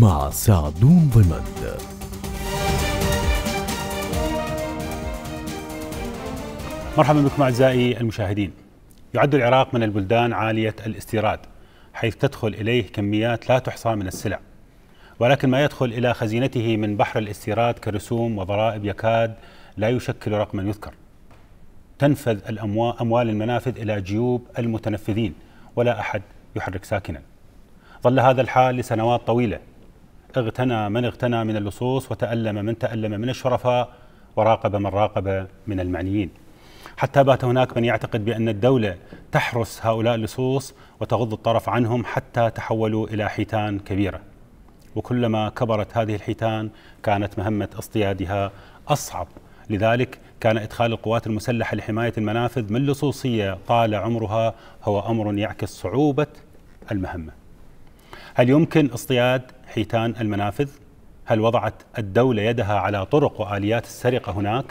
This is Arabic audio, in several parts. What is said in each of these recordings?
مع سعدون ضمد مرحبا بكم أعزائي المشاهدين يعد العراق من البلدان عالية الاستيراد حيث تدخل إليه كميات لا تحصى من السلع ولكن ما يدخل إلى خزينته من بحر الاستيراد كرسوم وضرائب يكاد لا يشكل رقما يذكر تنفذ أموال المنافذ إلى جيوب المتنفذين ولا أحد يحرك ساكنا ظل هذا الحال لسنوات طويلة اغتنى من اغتنى من اللصوص وتألم من تألم من الشرفاء وراقب من راقب من المعنيين حتى بات هناك من يعتقد بأن الدولة تحرس هؤلاء اللصوص وتغض الطرف عنهم حتى تحولوا إلى حيتان كبيرة وكلما كبرت هذه الحيتان كانت مهمة اصطيادها أصعب لذلك كان إدخال القوات المسلحة لحماية المنافذ من لصوصية طال عمرها هو أمر يعكس صعوبة المهمة هل يمكن اصطياد حيتان المنافذ؟ هل وضعت الدولة يدها على طرق وآليات السرقة هناك؟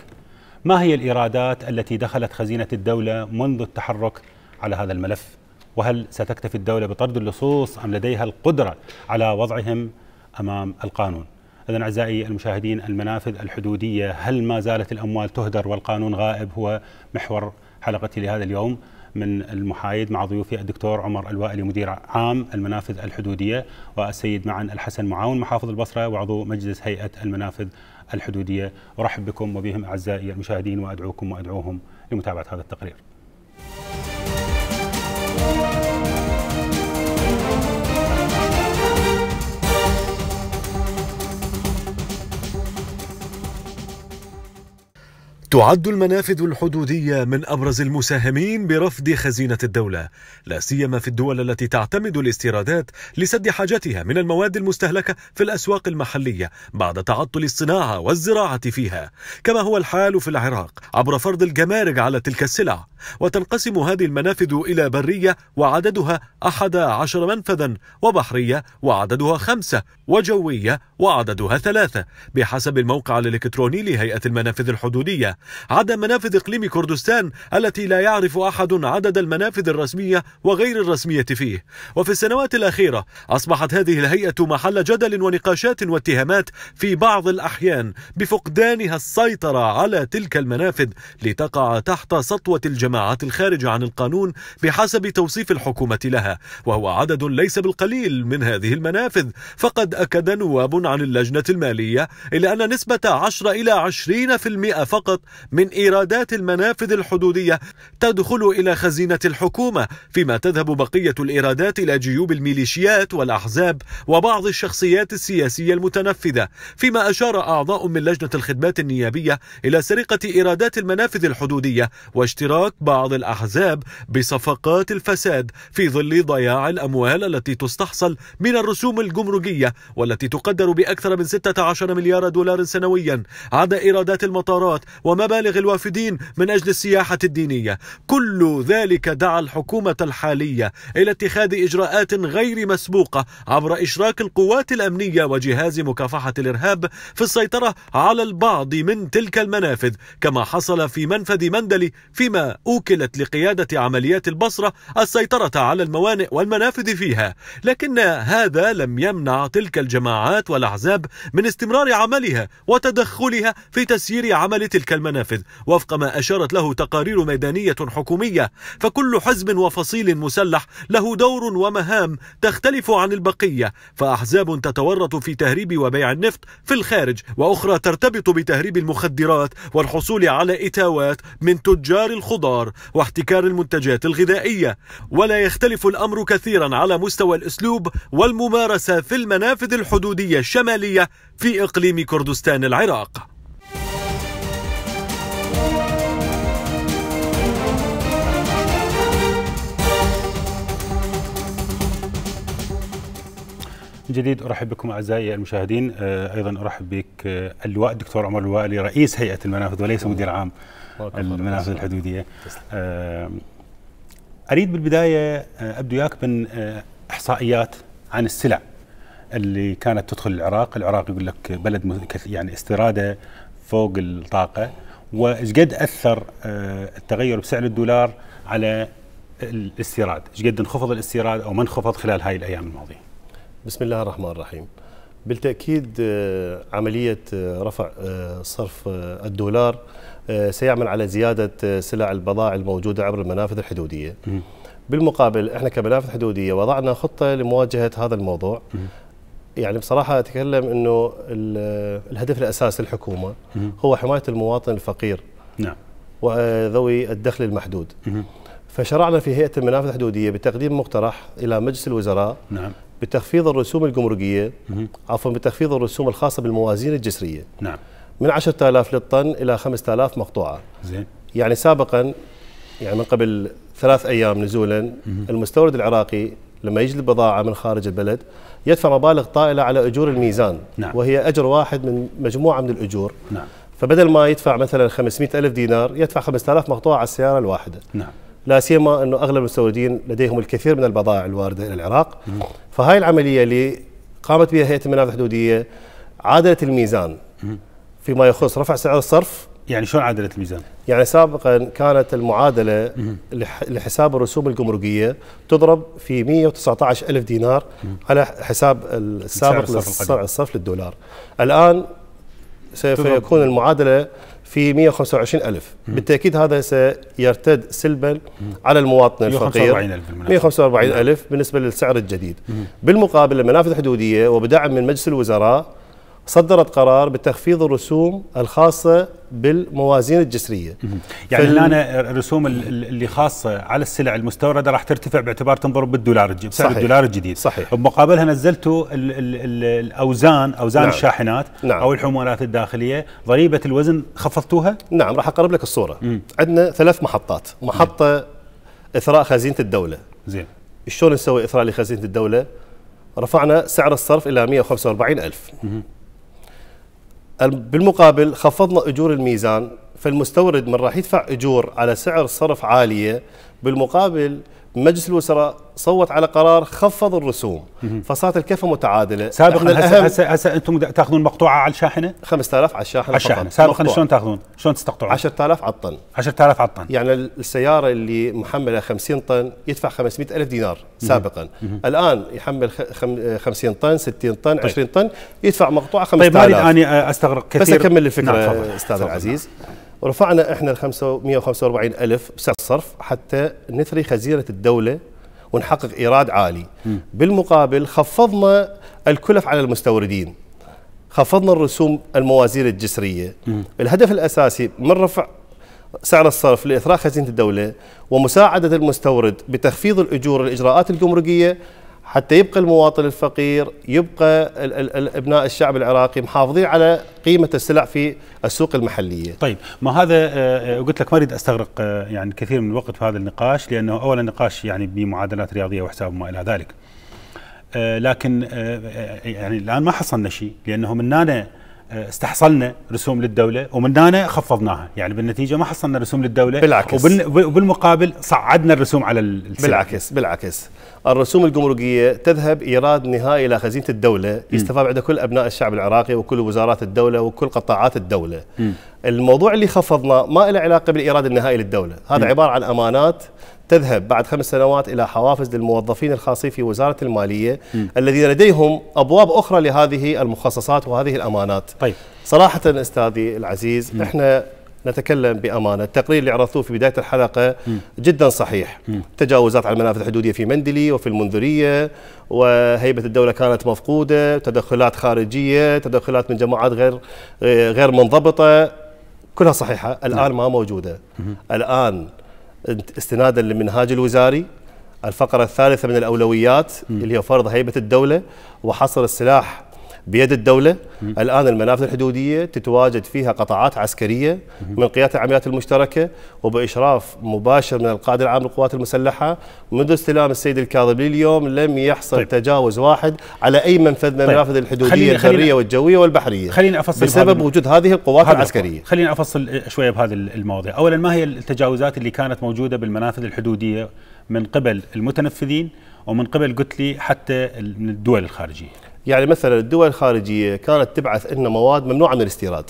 ما هي الإيرادات التي دخلت خزينة الدولة منذ التحرك على هذا الملف؟ وهل ستكتفي الدولة بطرد اللصوص أم لديها القدرة على وضعهم أمام القانون؟ إذا أعزائي المشاهدين المنافذ الحدودية هل ما زالت الأموال تهدر والقانون غائب هو محور حلقتي لهذا اليوم من المحايد مع ضيوفي الدكتور عمر الوائلي مدير عام المنافذ الحدودية والسيد معن الحسن معاون محافظ البصرة وعضو مجلس هيئة المنافذ الحدودية أرحب بكم وبهم أعزائي المشاهدين وأدعوكم وأدعوهم لمتابعة هذا التقرير تعد المنافذ الحدودية من أبرز المساهمين برفض خزينة الدولة لا سيما في الدول التي تعتمد الاستيرادات لسد حاجتها من المواد المستهلكة في الأسواق المحلية بعد تعطل الصناعة والزراعة فيها كما هو الحال في العراق عبر فرض الجمارك على تلك السلع وتنقسم هذه المنافذ إلى برية وعددها 11 منفذا وبحرية وعددها خمسة وجوية وعددها ثلاثة بحسب الموقع الإلكتروني لهيئة المنافذ الحدودية عدم منافذ إقليم كردستان التي لا يعرف أحد عدد المنافذ الرسمية وغير الرسمية فيه وفي السنوات الأخيرة أصبحت هذه الهيئة محل جدل ونقاشات واتهامات في بعض الأحيان بفقدانها السيطرة على تلك المنافذ لتقع تحت سطوة الجماعات الخارجة عن القانون بحسب توصيف الحكومة لها وهو عدد ليس بالقليل من هذه المنافذ فقد أكد نواب عن اللجنة المالية إلى أن نسبة 10 إلى 20% فقط من إيرادات المنافذ الحدودية تدخل إلى خزينة الحكومة فيما تذهب بقية الإيرادات إلى جيوب الميليشيات والأحزاب وبعض الشخصيات السياسية المتنفذة فيما أشار أعضاء من لجنة الخدمات النيابية إلى سرقة إيرادات المنافذ الحدودية واشتراك بعض الأحزاب بصفقات الفساد في ظل ضياع الأموال التي تستحصل من الرسوم الجمركية والتي تقدر بأكثر من 16 مليار دولار سنويا عدا إيرادات المطارات وما ومبالغ الوافدين من أجل السياحة الدينية كل ذلك دعا الحكومة الحالية إلى اتخاذ إجراءات غير مسبوقة عبر إشراك القوات الأمنية وجهاز مكافحة الإرهاب في السيطرة على البعض من تلك المنافذ كما حصل في منفذ مندلي فيما أوكلت لقيادة عمليات البصرة السيطرة على الموانئ والمنافذ فيها لكن هذا لم يمنع تلك الجماعات والأحزاب من استمرار عملها وتدخلها في تسيير عمل تلك المنافذ المنافذ وفق ما أشارت له تقارير ميدانية حكومية فكل حزب وفصيل مسلح له دور ومهام تختلف عن البقية فأحزاب تتورط في تهريب وبيع النفط في الخارج وأخرى ترتبط بتهريب المخدرات والحصول على إتاوات من تجار الخضار واحتكار المنتجات الغذائية ولا يختلف الأمر كثيرا على مستوى الأسلوب والممارسة في المنافذ الحدودية الشمالية في إقليم كردستان العراق جديد ارحب بكم اعزائي المشاهدين آه، ايضا ارحب بك آه، اللواء الدكتور عمر الوالي رئيس هيئه المنافذ وليس مدير عام المنافذ الحدوديه آه، اريد بالبدايه ابدو اياك من احصائيات عن السلع اللي كانت تدخل العراق العراق يقول لك بلد يعني استيراده فوق الطاقه وايش قد اثر التغير بسعر الدولار على الاستيراد ايش قد انخفض الاستيراد او ما انخفض خلال هاي الايام الماضيه بسم الله الرحمن الرحيم بالتأكيد آه، عملية آه، رفع آه، صرف الدولار سيعمل على زيادة سلع البضائع الموجودة عبر المنافذ الحدودية بالمقابل احنا كمنافذ حدودية وضعنا خطة لمواجهة هذا الموضوع يعني بصراحة أتكلم أنه الهدف الأساسي للحكومة هو حماية المواطن الفقير نعم وذوي الدخل المحدود فشرعنا في هيئة المنافذ الحدودية بتقديم مقترح إلى مجلس الوزراء نعم بتخفيض الرسوم الجمركيه عفوا بتخفيض الرسوم الخاصه بالموازين الجسريه نعم من 10000 للطن الى 5000 مقطوعه زين يعني سابقا يعني من قبل ثلاث ايام نزولا المستورد العراقي لما يجلب بضاعه من خارج البلد يدفع مبالغ طائله على اجور الميزان نعم. وهي اجر واحد من مجموعه من الاجور نعم. فبدل ما يدفع مثلا 500 ألف دينار يدفع 5000 مقطوعه على السياره الواحده نعم لا سيما انه اغلب المستوردين لديهم الكثير من البضائع الوارده الى العراق فهاي العمليه اللي قامت بها هيئه المنافذ الحدوديه عادلت الميزان فيما يخص رفع سعر الصرف يعني شلون عادلت الميزان؟ يعني سابقا كانت المعادله لحساب الرسوم الجمركيه تضرب في 119 ألف دينار على حساب السابق لسعر الصرف للدولار. الان سوف يكون المعادله في 125 ألف مم. بالتأكيد هذا سيرتد سلبا على المواطن الفقير 145 نعم. ألف بالنسبة للسعر الجديد مم. بالمقابل المنافذ الحدودية وبدعم من مجلس الوزراء صدرت قرار بتخفيض الرسوم الخاصة بالموازين الجسرية يعني فال... أنا الرسوم اللي خاصة على السلع المستوردة راح ترتفع باعتبار تنضرب بالدولار الجديد بسعر الدولار الجديد صحيح بمقابلها نزلتوا الـ الـ الـ الأوزان أوزان نعم. الشاحنات نعم. أو الحمولات الداخلية ضريبة الوزن خفضتوها؟ نعم راح أقرب لك الصورة مم. عندنا ثلاث محطات محطة مم. إثراء خزينة الدولة زين شلون نسوي إثراء لخزينة الدولة؟ رفعنا سعر الصرف إلى 145 ألف مم. بالمقابل خفضنا اجور الميزان فالمستورد من راح يدفع اجور على سعر صرف عاليه بالمقابل مجلس الوزراء صوت على قرار خفض الرسوم فصارت الكفه متعادله سابقا هسه هسه انتم تاخذون مقطوعه على الشاحنه 5000 على الشاحنه على الشاحنه سابقا شلون تاخذون شلون تستقطعون 10000 على الطن 10000 على الطن يعني السياره اللي محمله 50 طن يدفع 500000 دينار سابقا مم. الان يحمل 50 طن 60 طن طيب. 20 طن يدفع مقطوعه 5000 طيب ما اريد اني استغرق كثير بس اكمل الفكره نعم استاذ العزيز نعم. رفعنا احنا ال 145 الف بسعر الصرف حتى نثري خزيره الدوله ونحقق ايراد عالي م. بالمقابل خفضنا الكلف على المستوردين خفضنا الرسوم الموازين الجسريه م. الهدف الاساسي من رفع سعر الصرف لاثراء خزينه الدوله ومساعده المستورد بتخفيض الاجور الاجراءات الجمركيه حتى يبقى المواطن الفقير يبقى ابناء الشعب العراقي محافظين على قيمه السلع في السوق المحليه. طيب ما هذا آه، آه، قلت لك ما اريد استغرق آه، يعني كثير من الوقت في هذا النقاش لانه اولا نقاش يعني بمعادلات رياضيه وحساب وما الى ذلك. لكن يعني الان ما حصلنا شيء لانه من هنا استحصلنا رسوم للدولة ومن هنا خفضناها يعني بالنتيجة ما حصلنا رسوم للدولة بالعكس وبالمقابل صعدنا الرسوم على السلع. بالعكس بالعكس الرسوم الجمركية تذهب إيراد نهائي إلى خزينة الدولة يستفاد بعد كل أبناء الشعب العراقي وكل وزارات الدولة وكل قطاعات الدولة م. الموضوع اللي خفضناه ما له علاقة بالإيراد النهائي للدولة هذا م. عبارة عن أمانات تذهب بعد خمس سنوات إلى حوافز للموظفين الخاصين في وزارة المالية م. الذين لديهم أبواب أخرى لهذه المخصصات وهذه الأمانات طيب. صراحة أستاذي العزيز م. إحنا نتكلم بامانه التقرير اللي عرضتوه في بدايه الحلقه جدا صحيح تجاوزات على المنافذ الحدوديه في مندلي وفي المنذريه وهيبه الدوله كانت مفقوده تدخلات خارجيه تدخلات من جماعات غير غير منضبطه كلها صحيحه الان نعم. ما موجوده الان استنادا للمنهاج الوزاري الفقره الثالثه من الاولويات اللي هي فرض هيبه الدوله وحصر السلاح بيد الدولة الآن المنافذ الحدودية تتواجد فيها قطاعات عسكرية من قيادة العمليات المشتركة وبإشراف مباشر من القائد العام للقوات المسلحة منذ استلام السيد الكاظمي اليوم لم يحصل طيب. تجاوز واحد على أي منفذ من طيب. المنافذ طيب. الحدودية البرية والجوية والبحرية خلينا أفصل بسبب وجود هذه القوات العسكرية خلينا أفصل شوية بهذه المواضيع أولا ما هي التجاوزات اللي كانت موجودة بالمنافذ الحدودية من قبل المتنفذين ومن قبل قلت لي حتى من الدول الخارجية يعني مثلا الدول الخارجيه كانت تبعث لنا مواد ممنوعه من الاستيراد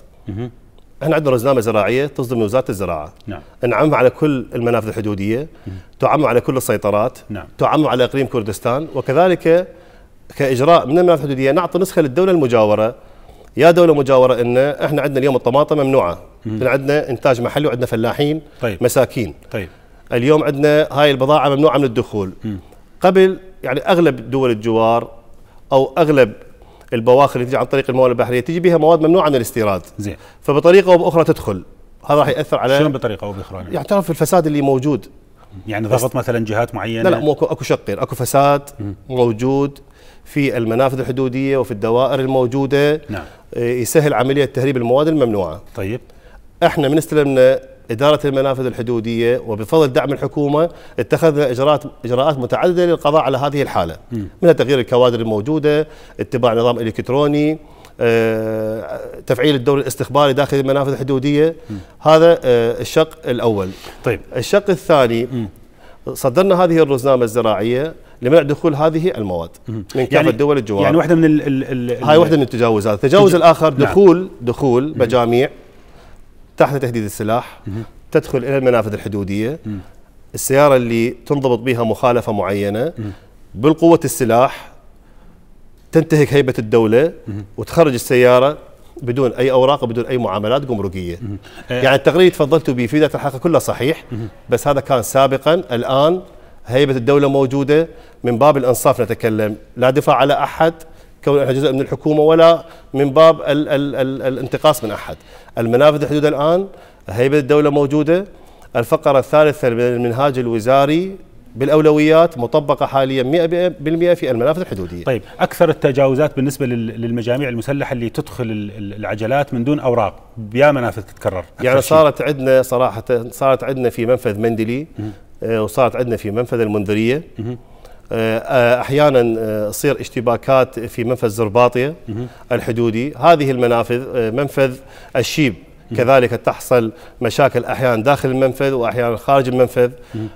احنا عندنا رزنامه زراعيه تصدر من وزاره الزراعه نعم نعم على كل المنافذ الحدوديه مم. تعم على كل السيطرات نعم تعم على اقليم كردستان وكذلك كاجراء من المنافذ الحدوديه نعطي نسخه للدوله المجاوره يا دوله مجاوره ان احنا عندنا اليوم الطماطم ممنوعه عندنا انتاج محلي وعندنا فلاحين طيب. مساكين طيب اليوم عندنا هاي البضاعه ممنوعه من الدخول مم. قبل يعني اغلب دول الجوار او اغلب البواخر اللي تجي عن طريق الموارد البحريه تجي بها مواد ممنوعه من الاستيراد زين فبطريقه او باخرى تدخل هذا راح ياثر على شلون بطريقه او باخرى يعني في الفساد اللي موجود يعني ضغط مثلا جهات معينه لا لا مو اكو شقين اكو فساد م. موجود في المنافذ الحدوديه وفي الدوائر الموجوده نعم آه، يسهل عمليه تهريب المواد الممنوعه طيب احنا من استلمنا إدارة المنافذ الحدودية وبفضل دعم الحكومة اتخذنا إجراءات إجراءات متعددة للقضاء على هذه الحالة منها تغيير الكوادر الموجودة اتباع نظام إلكتروني آه، تفعيل الدور الاستخباري داخل المنافذ الحدودية هذا آه، الشق الأول طيب الشق الثاني صدرنا هذه الرزنامة الزراعية لمنع دخول هذه المواد من يعني كافة يعني دول الجوار يعني واحدة من ال ال ال هاي واحدة من التجاوزات التجاوز تج... الآخر دخول نعم. دخول مجاميع تحت تهديد السلاح تدخل الى المنافذ الحدوديه السياره اللي تنضبط بها مخالفه معينه بالقوه السلاح تنتهك هيبه الدوله وتخرج السياره بدون اي اوراق وبدون اي معاملات جمركيه. أه. يعني التقرير اللي تفضلتوا به في ذات الحلقه كله صحيح بس هذا كان سابقا الان هيبه الدوله موجوده من باب الانصاف نتكلم لا دفاع على احد كون جزء من الحكومه ولا من باب ال ال ال الانتقاص من احد المنافذ الحدود الان هيبه الدوله موجوده الفقره الثالثه من المنهاج الوزاري بالاولويات مطبقه حاليا 100% في المنافذ الحدوديه. طيب اكثر التجاوزات بالنسبه للمجاميع المسلحه اللي تدخل العجلات من دون اوراق يا منافذ تتكرر يعني صارت عندنا صراحه صارت عندنا في منفذ مندلي آه، وصارت عندنا في منفذ المنذريه آه، احيانا آه، تصير اشتباكات في منفذ زرباطيه الحدودي هذه المنافذ آه، منفذ الشيب كذلك تحصل مشاكل أحيانا داخل المنفذ وأحيانا خارج المنفذ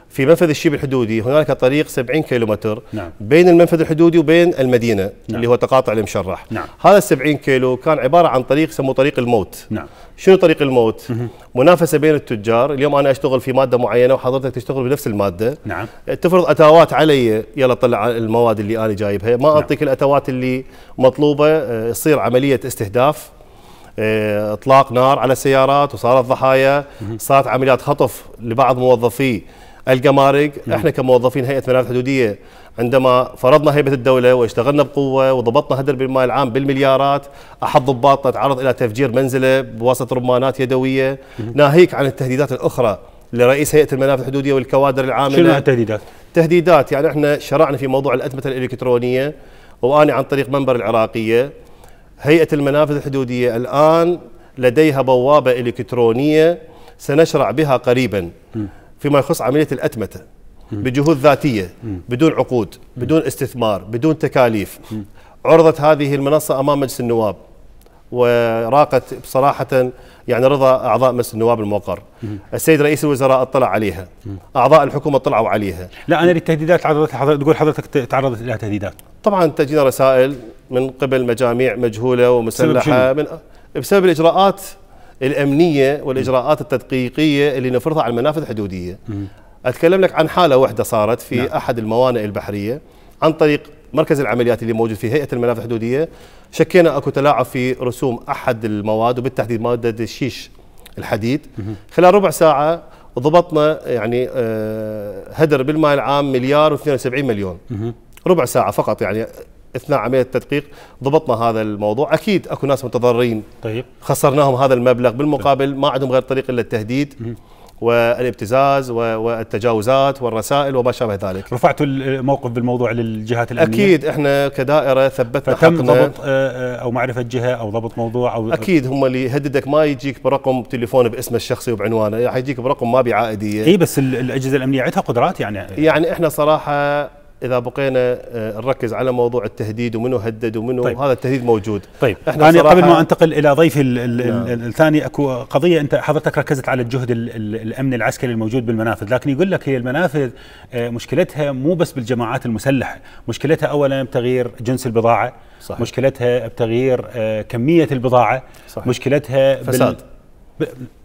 في منفذ الشيب الحدودي هنالك طريق 70 كيلومتر نعم. بين المنفذ الحدودي وبين المدينة نعم. اللي هو تقاطع المشرح نعم. هذا 70 كيلو كان عبارة عن طريق يسموه طريق الموت نعم. شنو طريق الموت منافسة بين التجار اليوم أنا أشتغل في مادة معينة وحضرتك تشتغل بنفس المادة نعم. تفرض اتاوات علي يلا طلع المواد اللي انا جايبها ما نعم. اعطيك الاتاوات اللي مطلوبه آه، تصير عمليه استهداف آه، اطلاق نار على سيارات وصارت ضحايا صارت عمليات خطف لبعض موظفي الجمارك احنا كموظفين هيئه منافذ حدوديه عندما فرضنا هيبه الدوله واشتغلنا بقوه وضبطنا هدر بالمال العام بالمليارات احد ضباطنا تعرض الى تفجير منزله بواسطه رمانات يدويه ناهيك عن التهديدات الاخرى لرئيس هيئه المنافذ الحدوديه والكوادر العامله شنو التهديدات؟ تهديدات يعني احنا شرعنا في موضوع الاتمته الالكترونيه واني عن طريق منبر العراقيه هيئة المنافذ الحدودية الآن لديها بوابة إلكترونية سنشرع بها قريبا فيما يخص عملية الأتمتة بجهود ذاتية بدون عقود بدون استثمار بدون تكاليف عرضت هذه المنصة أمام مجلس النواب وراقت بصراحة يعني رضا أعضاء مجلس النواب الموقر السيد رئيس الوزراء اطلع عليها أعضاء الحكومة اطلعوا عليها لا أنا للتهديدات تعرضت حضرتك تقول حضرتك تعرضت لها تهديدات طبعا تجينا رسائل من قبل مجاميع مجهولة ومسلحة من بسبب الإجراءات الأمنية والإجراءات التدقيقية اللي نفرضها على المنافذ الحدودية أتكلم لك عن حالة واحدة صارت في نعم. أحد الموانئ البحرية عن طريق مركز العمليات اللي موجود في هيئه المنافذ الحدوديه شكينا اكو تلاعب في رسوم احد المواد وبالتحديد ماده الشيش الحديد خلال ربع ساعه ضبطنا يعني آه، هدر بالمال العام مليار و72 مليون ربع ساعه فقط يعني اثناء عمليه التدقيق ضبطنا هذا الموضوع اكيد اكو ناس متضررين طيب خسرناهم هذا المبلغ بالمقابل ما عندهم غير طريق الا التهديد والابتزاز والتجاوزات والرسائل وما شابه ذلك. رفعت الموقف بالموضوع للجهات الامنيه؟ اكيد احنا كدائره ثبتنا فتم حقنا ضبط آه، آه، او معرفه جهه او ضبط موضوع او اكيد هم اللي يهددك ما يجيك برقم تليفون باسمه الشخصي وبعنوانه، حيجيك برقم ما بعائديه. اي بس الاجهزه الامنيه عندها قدرات يعني يعني احنا صراحه اذا بقينا آه، نركز على موضوع التهديد ومنو هدد ومنو طيب. هذا التهديد موجود طيب احنا يعني قبل ما انتقل الى ضيفي نعم. الثاني اكو قضيه انت حضرتك ركزت على الجهد الامن العسكري الموجود بالمنافذ لكن يقول لك هي المنافذ آه، مشكلتها مو بس بالجماعات المسلحه مشكلتها اولا بتغيير جنس البضاعه صحيح. مشكلتها بتغيير آه، كميه البضاعه صحيح. مشكلتها فساد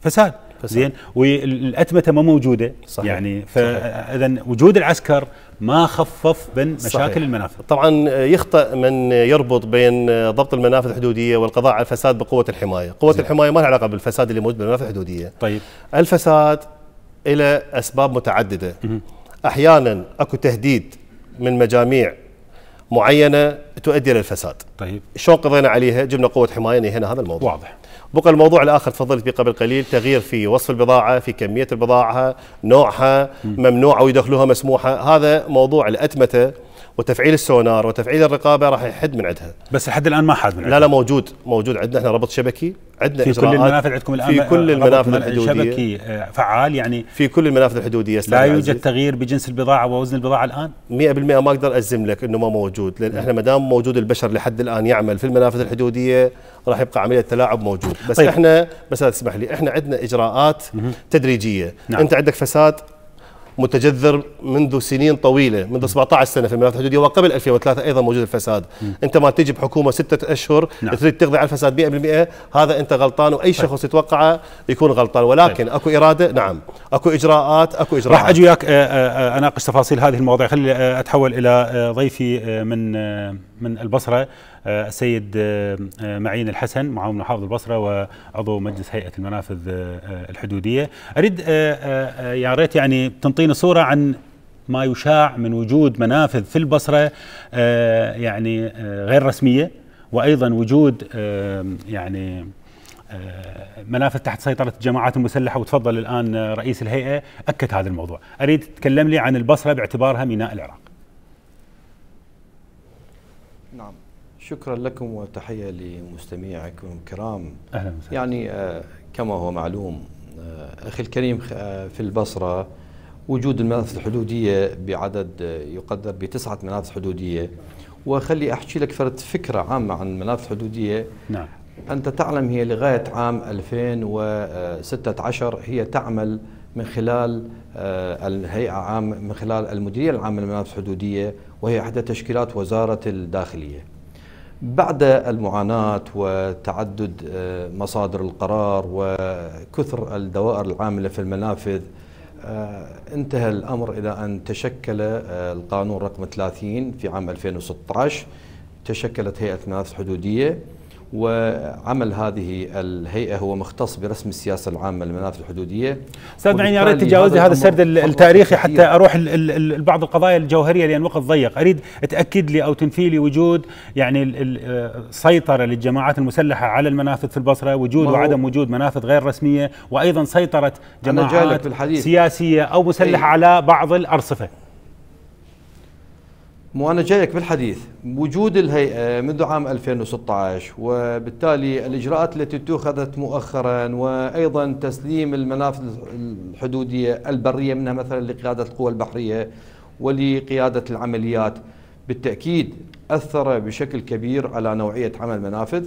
فساد زين والاتمته ما موجوده صحيح يعني فاذا وجود العسكر ما خفف من مشاكل صحيح. المنافذ طبعا يخطئ من يربط بين ضبط المنافذ الحدوديه والقضاء على الفساد بقوه الحمايه قوه زين. الحمايه ما لها علاقه بالفساد اللي موجود بالمنافذ الحدوديه طيب الفساد الى اسباب متعدده مه. احيانا اكو تهديد من مجاميع معينه تؤدي الى الفساد. طيب شلون قضينا عليها؟ جبنا قوه حمايه نهينا هذا الموضوع. واضح. بقى الموضوع الاخر تفضلت به قبل قليل تغيير في وصف البضاعه في كميه البضاعه نوعها ممنوعه ويدخلوها مسموحه هذا موضوع الاتمته وتفعيل السونار وتفعيل الرقابه راح يحد من عندها بس لحد الان ما حد من عندها لا لا موجود موجود عندنا احنا ربط شبكي عندنا في كل المنافذ عندكم الان في كل المنافذ الحدوديه شبكي آه، فعال يعني في كل المنافذ الحدوديه لا يوجد تغيير بجنس البضاعه ووزن البضاعه الان 100% ما اقدر اجزم لك انه ما موجود لان احنا ما دام موجود البشر لحد الان يعمل في المنافذ الحدوديه راح يبقى عمليه التلاعب موجود بس طيب. احنا بس تسمح لي احنا عندنا اجراءات تدريجيه نعم. انت عندك فساد متجذر منذ سنين طويله منذ 17 سنه في المناطق الحدوديه وقبل 2003 ايضا موجود الفساد م. انت ما تجي بحكومه ستة اشهر نعم. تريد تقضي على الفساد 100% هذا انت غلطان واي طيب. شخص يتوقعه يكون غلطان ولكن طيب. اكو اراده نعم اكو اجراءات اكو اجراءات راح اجي وياك آه، آه، آه، اناقش تفاصيل هذه المواضيع خلي اتحول الى ضيفي من من البصره آه، السيد آه، معين الحسن معاون محافظ البصره وعضو مجلس هيئه المنافذ آه، الحدوديه اريد يا ريت يعني تنطينا صوره عن ما يشاع من وجود منافذ في البصره يعني غير رسميه وايضا وجود يعني منافذ تحت سيطرة الجماعات المسلحة وتفضل الآن رئيس الهيئة أكد هذا الموضوع أريد تتكلم لي عن البصرة باعتبارها ميناء العراق نعم شكرا لكم وتحية لمستمعيكم الكرام أهلا وسهلا يعني آه، كما هو معلوم آه، أخي الكريم آه، في البصرة وجود المنافذ الحدودية بعدد يقدر بتسعة منافذ حدودية وخلي أحكي لك فرد فكرة عامة عن المنافذ الحدودية نعم أنت تعلم هي لغاية عام 2016 هي تعمل من خلال الهيئة عام من خلال المديرية العامة للمنافذ الحدودية وهي إحدى تشكيلات وزارة الداخلية بعد المعاناة وتعدد آه، مصادر القرار وكثر الدوائر العاملة في المنافذ آه، انتهى الأمر إلى أن تشكل آه، القانون رقم 30 في عام 2016 تشكلت هيئة منافذ حدودية وعمل هذه الهيئه هو مختص برسم السياسه العامه للمنافذ الحدوديه استاذ معين يا ريت تجاوزي هذا السرد التاريخي حتى اروح لبعض القضايا الجوهريه لان وقت ضيق اريد تاكد لي او تنفي لي وجود يعني السيطره آه، للجماعات المسلحه على المنافذ في البصره وجود وعدم وجود منافذ غير رسميه وايضا سيطره جماعات سياسيه او مسلحه إيه. على بعض الارصفه مو انا جايك بالحديث وجود الهيئه آه، منذ عام 2016 وبالتالي الاجراءات التي اتخذت مؤخرا وايضا تسليم المنافذ الحدوديه البريه منها مثلا لقياده القوى البحريه ولقياده العمليات بالتاكيد اثر بشكل كبير على نوعيه عمل المنافذ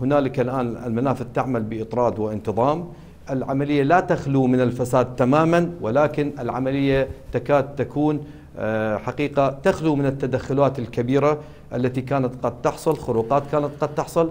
هنالك الان المنافذ تعمل باطراد وانتظام العمليه لا تخلو من الفساد تماما ولكن العمليه تكاد تكون آه، حقيقة تخلو من التدخلات الكبيرة التي كانت قد تحصل خروقات كانت قد تحصل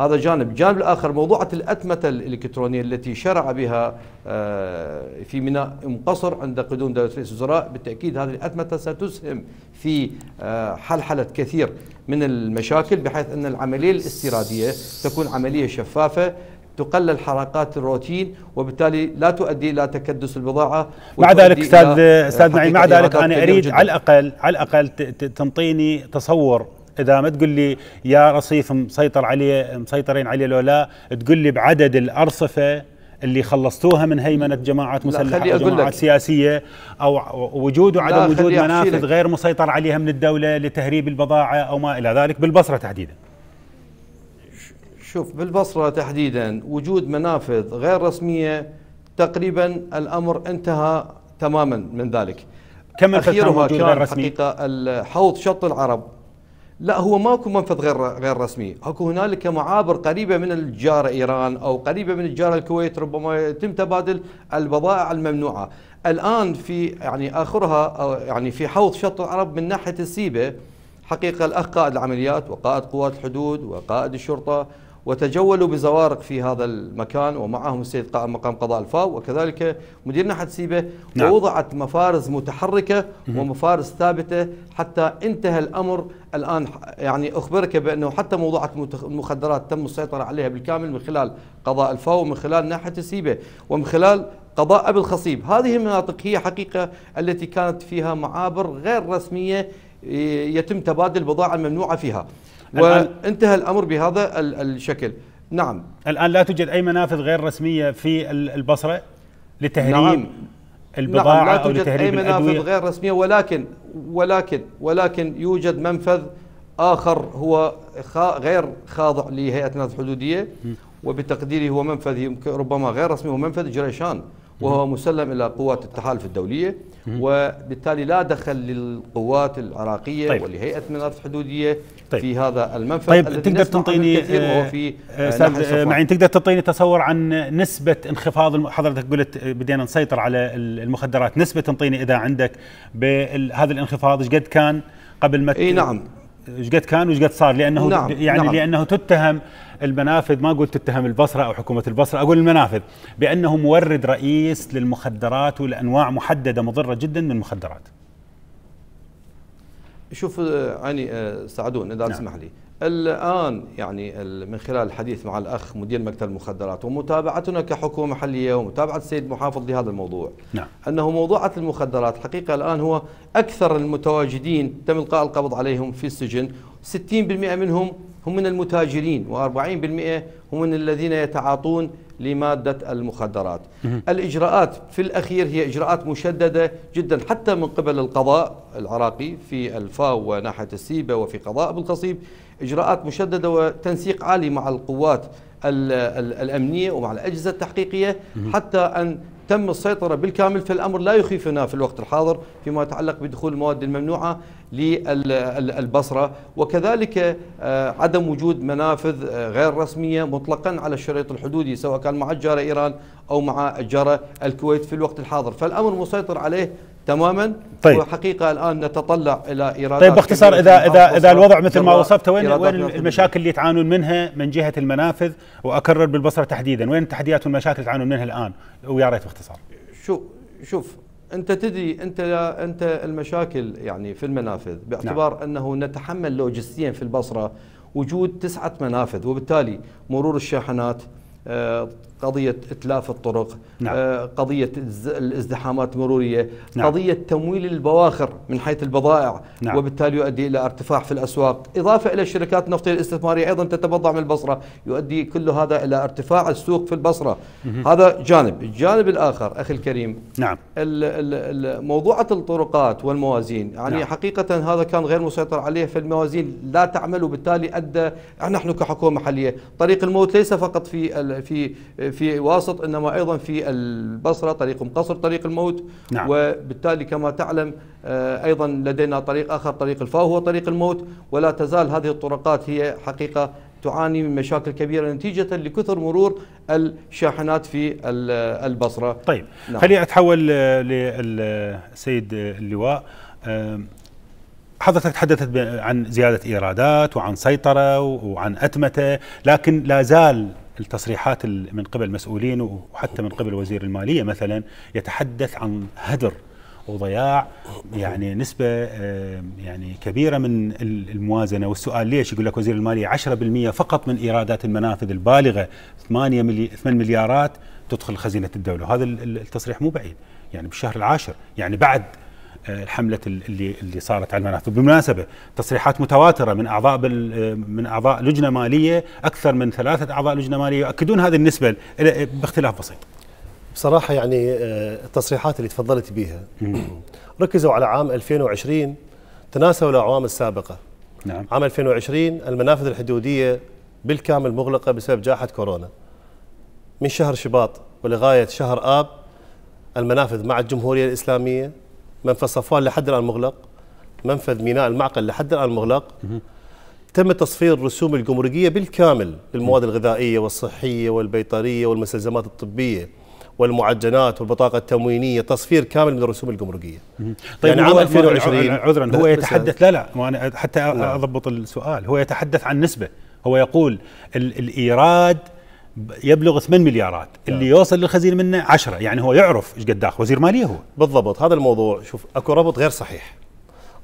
هذا جانب جانب الآخر موضوعة الأتمتة الإلكترونية التي شرع بها آه، في ميناء أم قصر عند قدوم دولة رئيس الوزراء بالتأكيد هذه الأتمتة ستسهم في آه، حلحلة كثير من المشاكل بحيث أن العملية الاستيرادية تكون عملية شفافة تقلل حركات الروتين وبالتالي لا تؤدي الى تكدس البضاعه مع ذلك استاذ استاذ معي مع ذلك انا اريد جداً. على الاقل على الاقل تنطيني تصور اذا ما تقول لي يا رصيف مسيطر عليه مسيطرين عليه لو لا تقول لي بعدد الارصفه اللي خلصتوها من هيمنه جماعات مسلحه او جماعات سياسيه او وجود وعدم وجود منافذ غير مسيطر عليها من الدوله لتهريب البضاعه او ما الى ذلك بالبصره تحديدا شوف بالبصرة تحديدا وجود منافذ غير رسمية تقريبا الأمر انتهى تماما من ذلك كم منفذ أخيرها كان غير رسمي؟ حقيقة حوض شط العرب لا هو ماكو منفذ غير غير رسمي، اكو هنالك معابر قريبه من الجاره ايران او قريبه من الجاره الكويت ربما يتم تبادل البضائع الممنوعه، الان في يعني اخرها أو يعني في حوض شط العرب من ناحيه السيبه حقيقه الاخ قائد العمليات وقائد قوات الحدود وقائد الشرطه وتجولوا بزوارق في هذا المكان ومعهم السيد قائم مقام قضاء الفاو وكذلك مدير ناحية سيبة نعم. ووضعت مفارز متحركة ومفارز ثابتة حتى انتهى الأمر الآن يعني أخبرك بأنه حتى موضوعة المخدرات تم السيطرة عليها بالكامل من خلال قضاء الفاو ومن خلال ناحية سيبة ومن خلال قضاء أبي الخصيب هذه المناطق هي حقيقة التي كانت فيها معابر غير رسمية يتم تبادل البضاعه الممنوعه فيها وانتهى الأمر بهذا الشكل نعم الآن لا توجد أي منافذ غير رسمية في البصرة لتهريب نعم البضاعة نعم لا توجد أو أي منافذ الأدوية. غير رسمية ولكن ولكن ولكن يوجد منفذ آخر هو خا غير خاضع لهيئة الناس الحدودية وبتقديري هو منفذ ربما غير رسمي هو منفذ جريشان وهو مسلم إلى قوات التحالف الدولية وبالتالي لا دخل للقوات العراقيه طيب. ولهيئه الميلات الحدوديه طيب. في هذا المنفذ طيب تقدر تعطيني آه، استاذ آه، معين تقدر تعطيني تصور عن نسبه انخفاض حضرتك قلت بدينا نسيطر على المخدرات نسبه تعطيني اذا عندك بهذا الانخفاض ايش قد كان قبل ما اي نعم ايش قد كان وايش قد صار لانه نعم. يعني نعم. لانه تتهم المنافذ ما قلت تتهم البصره او حكومه البصره اقول المنافذ بانه مورد رئيس للمخدرات ولانواع محدده مضره جدا من المخدرات شوف يعني سعدون اذا نعم. تسمح لي الان يعني من خلال الحديث مع الاخ مدير مكتب المخدرات ومتابعتنا كحكومه محليه ومتابعه السيد محافظ لهذا الموضوع نعم. انه موضوعه المخدرات الحقيقه الان هو اكثر المتواجدين تم القاء القبض عليهم في السجن 60% منهم هم من المتاجرين و40% هم من الذين يتعاطون لمادة المخدرات الإجراءات في الأخير هي إجراءات مشددة جدا حتى من قبل القضاء العراقي في الفاو وناحية السيبة وفي قضاء بالقصيب إجراءات مشددة وتنسيق عالي مع القوات الـ الـ الأمنية ومع الأجهزة التحقيقية حتى أن تم السيطرة بالكامل فالأمر لا يخيفنا في الوقت الحاضر فيما يتعلق بدخول المواد الممنوعة للبصرة وكذلك آه، عدم وجود منافذ آه، غير رسمية مطلقا على الشريط الحدودي سواء كان مع الجارة إيران أو مع الجارة الكويت في الوقت الحاضر فالأمر مسيطر عليه تماما طيب. وحقيقه الان نتطلع الى ايران طيب باختصار اذا اذا اذا الوضع مثل ما وصفت وين وين المشاكل اللي تعانون منها من جهه المنافذ واكرر بالبصره تحديدا وين التحديات والمشاكل اللي تعانون منها الان ويا ريت باختصار شوف شوف انت تدري انت انت المشاكل يعني في المنافذ باعتبار نعم. انه نتحمل لوجستيا في البصره وجود تسعه منافذ وبالتالي مرور الشاحنات آه، قضية إتلاف الطرق نعم. آه، قضية الازدحامات المرورية نعم. قضية تمويل البواخر من حيث البضائع نعم. وبالتالي يؤدي إلى ارتفاع في الأسواق إضافة إلى الشركات النفطية الاستثمارية أيضا تتبضع من البصرة يؤدي كل هذا إلى ارتفاع السوق في البصرة مه. هذا جانب الجانب الآخر أخي الكريم نعم موضوعة الطرقات والموازين يعني نعم. حقيقة هذا كان غير مسيطر عليه فالموازين لا تعمل وبالتالي أدى نحن كحكومة محلية طريق الموت ليس فقط في في في واسط انما ايضا في البصره طريق مقصر طريق الموت نعم. وبالتالي كما تعلم آه، ايضا لدينا طريق اخر طريق الفاو هو طريق الموت ولا تزال هذه الطرقات هي حقيقه تعاني من مشاكل كبيره نتيجه لكثر مرور الشاحنات في البصره. طيب نعم. خليني اتحول آه، للسيد آه، اللواء حضرتك تحدثت عن زياده ايرادات وعن سيطره وعن اتمته لكن لا زال التصريحات من قبل مسؤولين وحتى من قبل وزير المالية مثلا يتحدث عن هدر وضياع يعني نسبة يعني كبيرة من الموازنة والسؤال ليش يقول لك وزير المالية 10% فقط من إيرادات المنافذ البالغة 8 مليارات تدخل خزينة الدولة هذا التصريح مو بعيد يعني بالشهر العاشر يعني بعد الحمله اللي اللي صارت على المناطق بالمناسبه تصريحات متواتره من اعضاء من اعضاء لجنه ماليه اكثر من ثلاثه اعضاء لجنه ماليه يؤكدون هذه النسبه باختلاف بسيط بصراحه يعني آه، التصريحات اللي تفضلت بها ركزوا على عام 2020 تناسوا الاعوام السابقه نعم عام 2020 المنافذ الحدوديه بالكامل مغلقه بسبب جائحه كورونا من شهر شباط ولغايه شهر اب المنافذ مع الجمهوريه الاسلاميه منفذ صفوان لحد الان مغلق منفذ ميناء المعقل لحد الان مغلق تم تصفير الرسوم الجمركيه بالكامل للمواد الغذائيه والصحيه والبيطريه والمستلزمات الطبيه والمعجنات والبطاقه التموينيه تصفير كامل من الرسوم الجمركيه طيب يعني عام 2020 عذرا هو يتحدث لا لا حتى اضبط السؤال هو يتحدث عن نسبه هو يقول الايراد يبلغ 8 مليارات نعم. اللي يوصل للخزينه منه 10 يعني هو يعرف ايش قد داخل وزير ماليه هو بالضبط هذا الموضوع شوف اكو ربط غير صحيح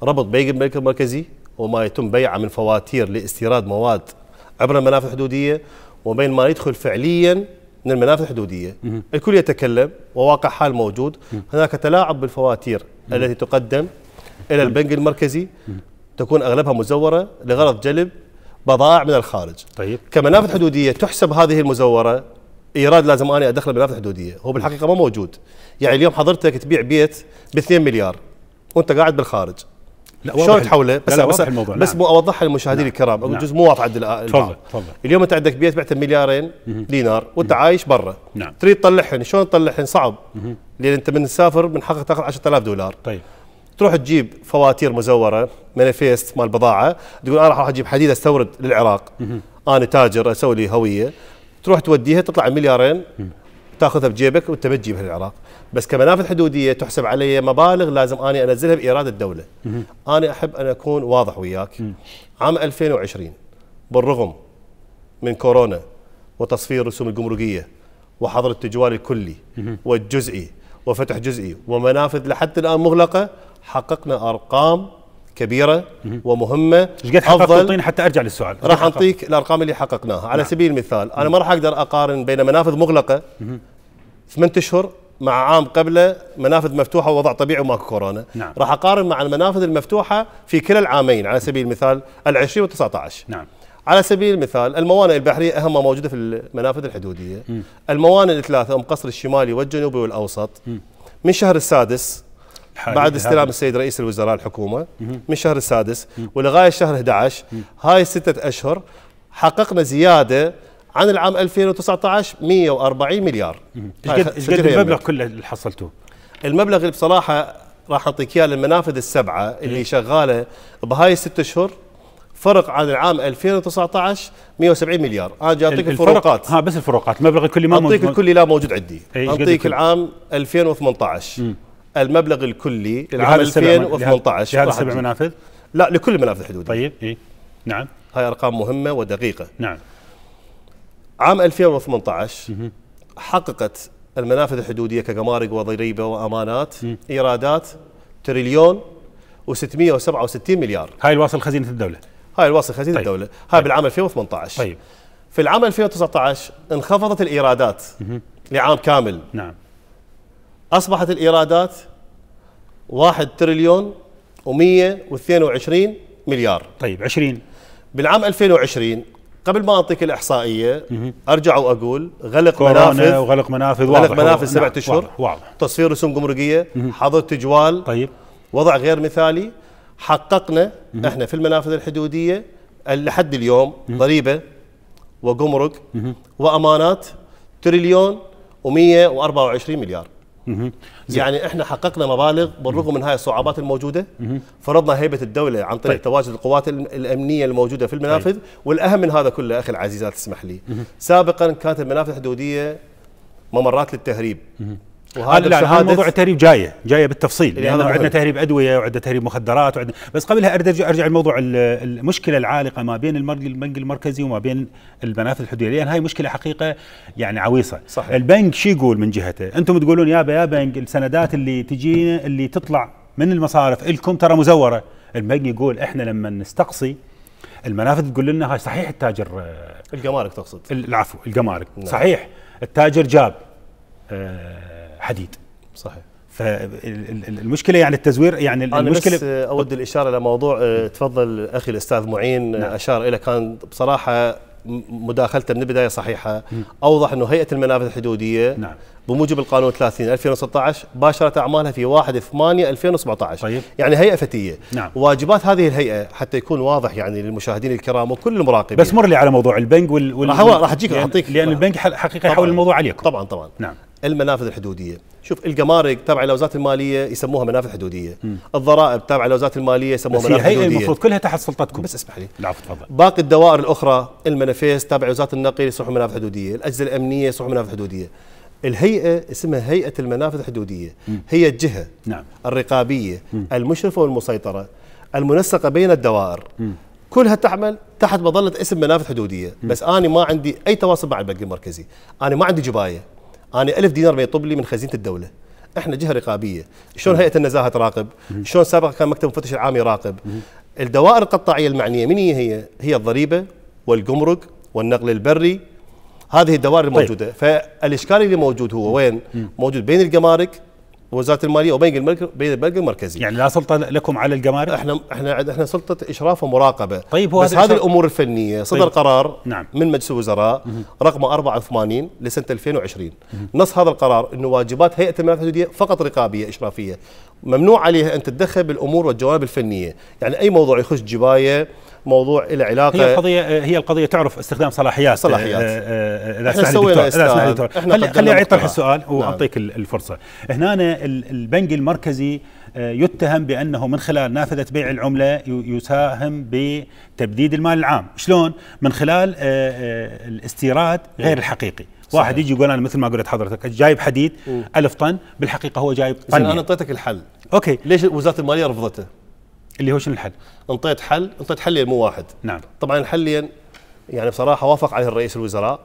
ربط بين البنك المركزي وما يتم بيعه من فواتير لاستيراد مواد عبر المنافذ الحدوديه وبين ما يدخل فعليا من المنافذ الحدوديه مه. الكل يتكلم وواقع حال موجود مه. هناك تلاعب بالفواتير مه. التي تقدم الى البنك المركزي تكون اغلبها مزوره لغرض جلب بضائع من الخارج طيب كمنافذ حدوديه تحسب هذه المزوره ايراد لازم انا ادخله بمنافذ حدوديه هو بالحقيقه ما موجود يعني اليوم حضرتك تبيع بيت ب 2 مليار وانت قاعد بالخارج لا شلون تحوله بس لا, لا بس, الموضوع. بس نعم. مو اوضحها للمشاهدين نعم. الكرام نعم. جزء مو واضح عند تفضل تفضل اليوم انت عندك بيت بعته بمليارين دينار وانت عايش برا نعم. تريد تطلعهن شلون تطلعهن صعب مه. لان انت من تسافر من حقك تاخذ 10000 دولار طيب تروح تجيب فواتير مزوره مانيفيست مال بضاعه تقول انا راح اجيب حديد استورد للعراق انا تاجر اسوي لي هويه تروح توديها تطلع مليارين تاخذها بجيبك وانت ما تجيبها للعراق بس كمنافذ حدوديه تحسب علي مبالغ لازم اني انزلها بايراد الدوله انا احب ان اكون واضح وياك عام 2020 بالرغم من كورونا وتصفير رسوم الجمركيه وحظر التجوال الكلي والجزئي وفتح جزئي ومنافذ لحد الان مغلقه حققنا ارقام كبيره ومهمه ايش قد حققتوا حتى ارجع للسؤال راح اعطيك الارقام اللي حققناها على نعم. سبيل المثال انا ما راح اقدر اقارن بين منافذ مغلقه ثمان اشهر مع عام قبله منافذ مفتوحه ووضع طبيعي وماكو كورونا نعم. راح اقارن مع المنافذ المفتوحه في كلا العامين على سبيل المثال ال20 وال19 نعم على سبيل المثال الموانئ البحريه اهم ما موجوده في المنافذ الحدوديه م. الموانئ الثلاثه ام قصر الشمالي والجنوبي والاوسط م. من شهر السادس بعد استلام السيد رئيس الوزراء الحكومه من شهر السادس ولغايه شهر 11 هاي سته اشهر حققنا زياده عن العام 2019 140 مليار ايش قد المبلغ كله اللي حصلتوه؟ المبلغ اللي بصراحه راح اعطيك اياه للمنافذ السبعه اللي شغاله بهاي الست اشهر فرق عن العام 2019 170 مليار انا جاي اعطيك الفروقات ها بس الفروقات المبلغ الكلي ما موجود اعطيك الكلي لا موجود عندي اعطيك العام 2018 المبلغ الكلي لعام 2018 لهذا السبع منافذ؟ لا لكل المنافذ الحدوديه طيب اي نعم هاي ارقام مهمه ودقيقه نعم عام 2018 حققت المنافذ الحدوديه كجمارك وضريبه وامانات ايرادات تريليون و667 مليار هاي الواصل خزينه الدوله هاي الواصل خزينه طيب. الدوله هاي طيب. بالعام 2018 طيب في العام 2019 انخفضت الايرادات مه. لعام كامل نعم أصبحت الإيرادات واحد تريليون و122 مليار طيب 20 بالعام 2020 قبل ما اعطيك الاحصائيه ارجع واقول غلق منافذ وغلق منافذ غلق منافذ سبعة اشهر واضح تصفير رسوم جمركيه حظر تجوال طيب وضع غير مثالي حققنا مه. احنا في المنافذ الحدوديه لحد اليوم مه. ضريبه وجمرك وامانات تريليون و124 مليار يعني احنا حققنا مبالغ بالرغم من هاي الصعوبات الموجوده فرضنا هيبه الدوله عن طريق طيب. تواجد القوات الامنيه الموجوده في طيب. المنافذ طيب. والاهم من هذا كله اخي العزيزات لا تسمح لي سابقا كانت المنافذ الحدوديه ممرات للتهريب وهذا لا هذا موضوع التهريب جايه جايه بالتفصيل لانه يعني عندنا تهريب ادويه وعندنا تهريب مخدرات وعندنا بس قبلها ارجع ارجع لموضوع المشكله العالقه ما بين البنك المركزي وما بين البنات الحدوديه لان هاي مشكله حقيقه يعني عويصه صحيح. البنك شو يقول من جهته انتم تقولون يابا يا بنك السندات اللي تجينا اللي تطلع من المصارف الكم ترى مزوره البنك يقول احنا لما نستقصي المنافذ تقول لنا هاي صحيح التاجر آه، الجمارك تقصد العفو الجمارك نعم. صحيح التاجر جاب آه حديد صحيح فالمشكله يعني التزوير يعني أنا المشكله بس اود الاشاره لموضوع آه، تفضل اخي الاستاذ معين آه، نعم. اشار الى كان بصراحه مداخلته من البدايه صحيحه م. اوضح انه هيئه المنافذ الحدوديه نعم. بموجب القانون 30 2016 باشرت اعمالها في 1 8 2017 طيب. يعني هيئه فتيه نعم. واجبات هذه الهيئه حتى يكون واضح يعني للمشاهدين الكرام وكل المراقبين بس مر لي على موضوع البنك وال, وال... راح راح اجيك اعطيك لان, لأن البنك حقيقه يحول الموضوع عليكم طبعا طبعا نعم المنافذ الحدوديه شوف القمارق تابعه لوزاره الماليه يسموها منافذ حدوديه م. الضرائب تابعه لوزاره الماليه يسموها منافذ حدوديه المفروض كلها تحت سلطتكم بس اسمح لي العفو تفضل باقي الدوائر الاخرى المنافيس تابعه لوزاره النقل يصبحوا منافذ حدوديه الاجهزه الامنيه يصبحوا منافذ حدوديه الهيئه اسمها هيئه المنافذ الحدوديه م. هي الجهه نعم. الرقابيه م. المشرفه والمسيطره المنسقه بين الدوائر م. كلها تعمل تحت مظله اسم منافذ حدوديه م. بس انا ما عندي اي تواصل مع البنك المركزي انا ما عندي جبايه انا 1000 دينار بيطب لي من خزينه الدوله احنا جهه رقابيه شلون هيئه النزاهه تراقب شلون سابقا كان مكتب المفتش العام يراقب الدوائر القطاعيه المعنيه من هي هي هي الضريبه والجمرك والنقل البري هذه الدوائر الموجوده طيب. فالاشكال اللي موجود هو وين موجود بين الجمارك وزاره الماليه وبين بين البنك المركزي يعني لا سلطه لكم على الجمارك احنا احنا احنا سلطه اشراف ومراقبه طيب هو بس هذه الامور الفنيه صدر طيب. قرار نعم. من مجلس الوزراء رقم 84 لسنه 2020 مه. نص هذا القرار انه واجبات هيئه الملكيه الحدوديه فقط رقابيه اشرافيه ممنوع عليها ان تتدخل بالامور والجوانب الفنيه يعني اي موضوع يخش جبايه موضوع إلى علاقه هي القضيه هي القضيه تعرف استخدام صلاحيات صلاحيات آه، آه، آه، اذا اسمح لي دكتور خليني اعيد طرح السؤال واعطيك نعم. الفرصه هنا البنك المركزي يتهم بانه من خلال نافذه بيع العمله يساهم بتبديد المال العام، شلون؟ من خلال الاستيراد إيه. غير الحقيقي. صحيح. واحد يجي يقول انا مثل ما قلت حضرتك جايب حديد ألف طن بالحقيقه هو جايب طن انا اعطيتك الحل اوكي ليش وزاره الماليه رفضته؟ اللي هو شنو الحل؟ انطيت حل انطيت حلين مو واحد نعم طبعا الحلين يعني بصراحه وافق عليه الرئيس الوزراء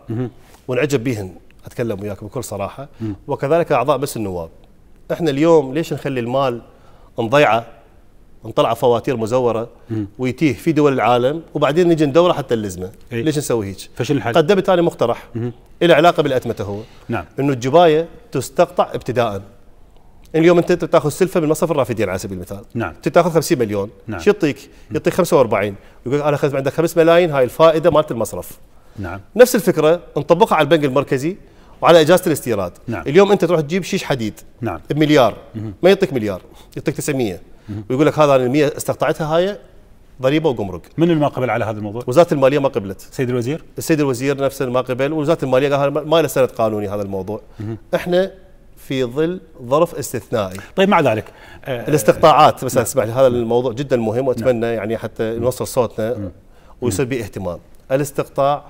وانعجب بهن اتكلم وياك بكل صراحه مم. وكذلك اعضاء بس النواب احنا اليوم ليش نخلي المال نضيعه نطلع فواتير مزوره ويتيه في دول العالم وبعدين نجي ندوره حتى نلزمه ايه؟ ليش نسوي هيك فشل الحل قدمت انا مقترح له علاقه بالاتمته هو نعم انه الجبايه تستقطع ابتداء اليوم انت تاخذ سلفه من مصرف الرافدين على سبيل المثال نعم انت تاخذ 50 مليون نعم شو يعطيك؟ يعطيك 45 يقول لك انا اخذت عندك 5 ملايين هاي الفائده مالت المصرف نعم نفس الفكره نطبقها على البنك المركزي وعلى اجازه الاستيراد نعم. اليوم انت تروح تجيب شيش حديد نعم بمليار ما يعطيك مليار يعطيك 900 ويقول لك هذا ال 100 استقطعتها هاي ضريبه وقمرك من اللي ما قبل على هذا الموضوع؟ وزاره الماليه ما قبلت سيد الوزير؟ السيد الوزير نفسه ما قبل وزاره الماليه قال ما له سند قانوني هذا الموضوع مم. احنا في ظل ظرف استثنائي. طيب مع ذلك آه، آه، الاستقطاعات بس نعم. اسمح لي هذا الموضوع جدا مهم واتمنى نعم. يعني حتى نوصل صوتنا ويصير به اهتمام. الاستقطاع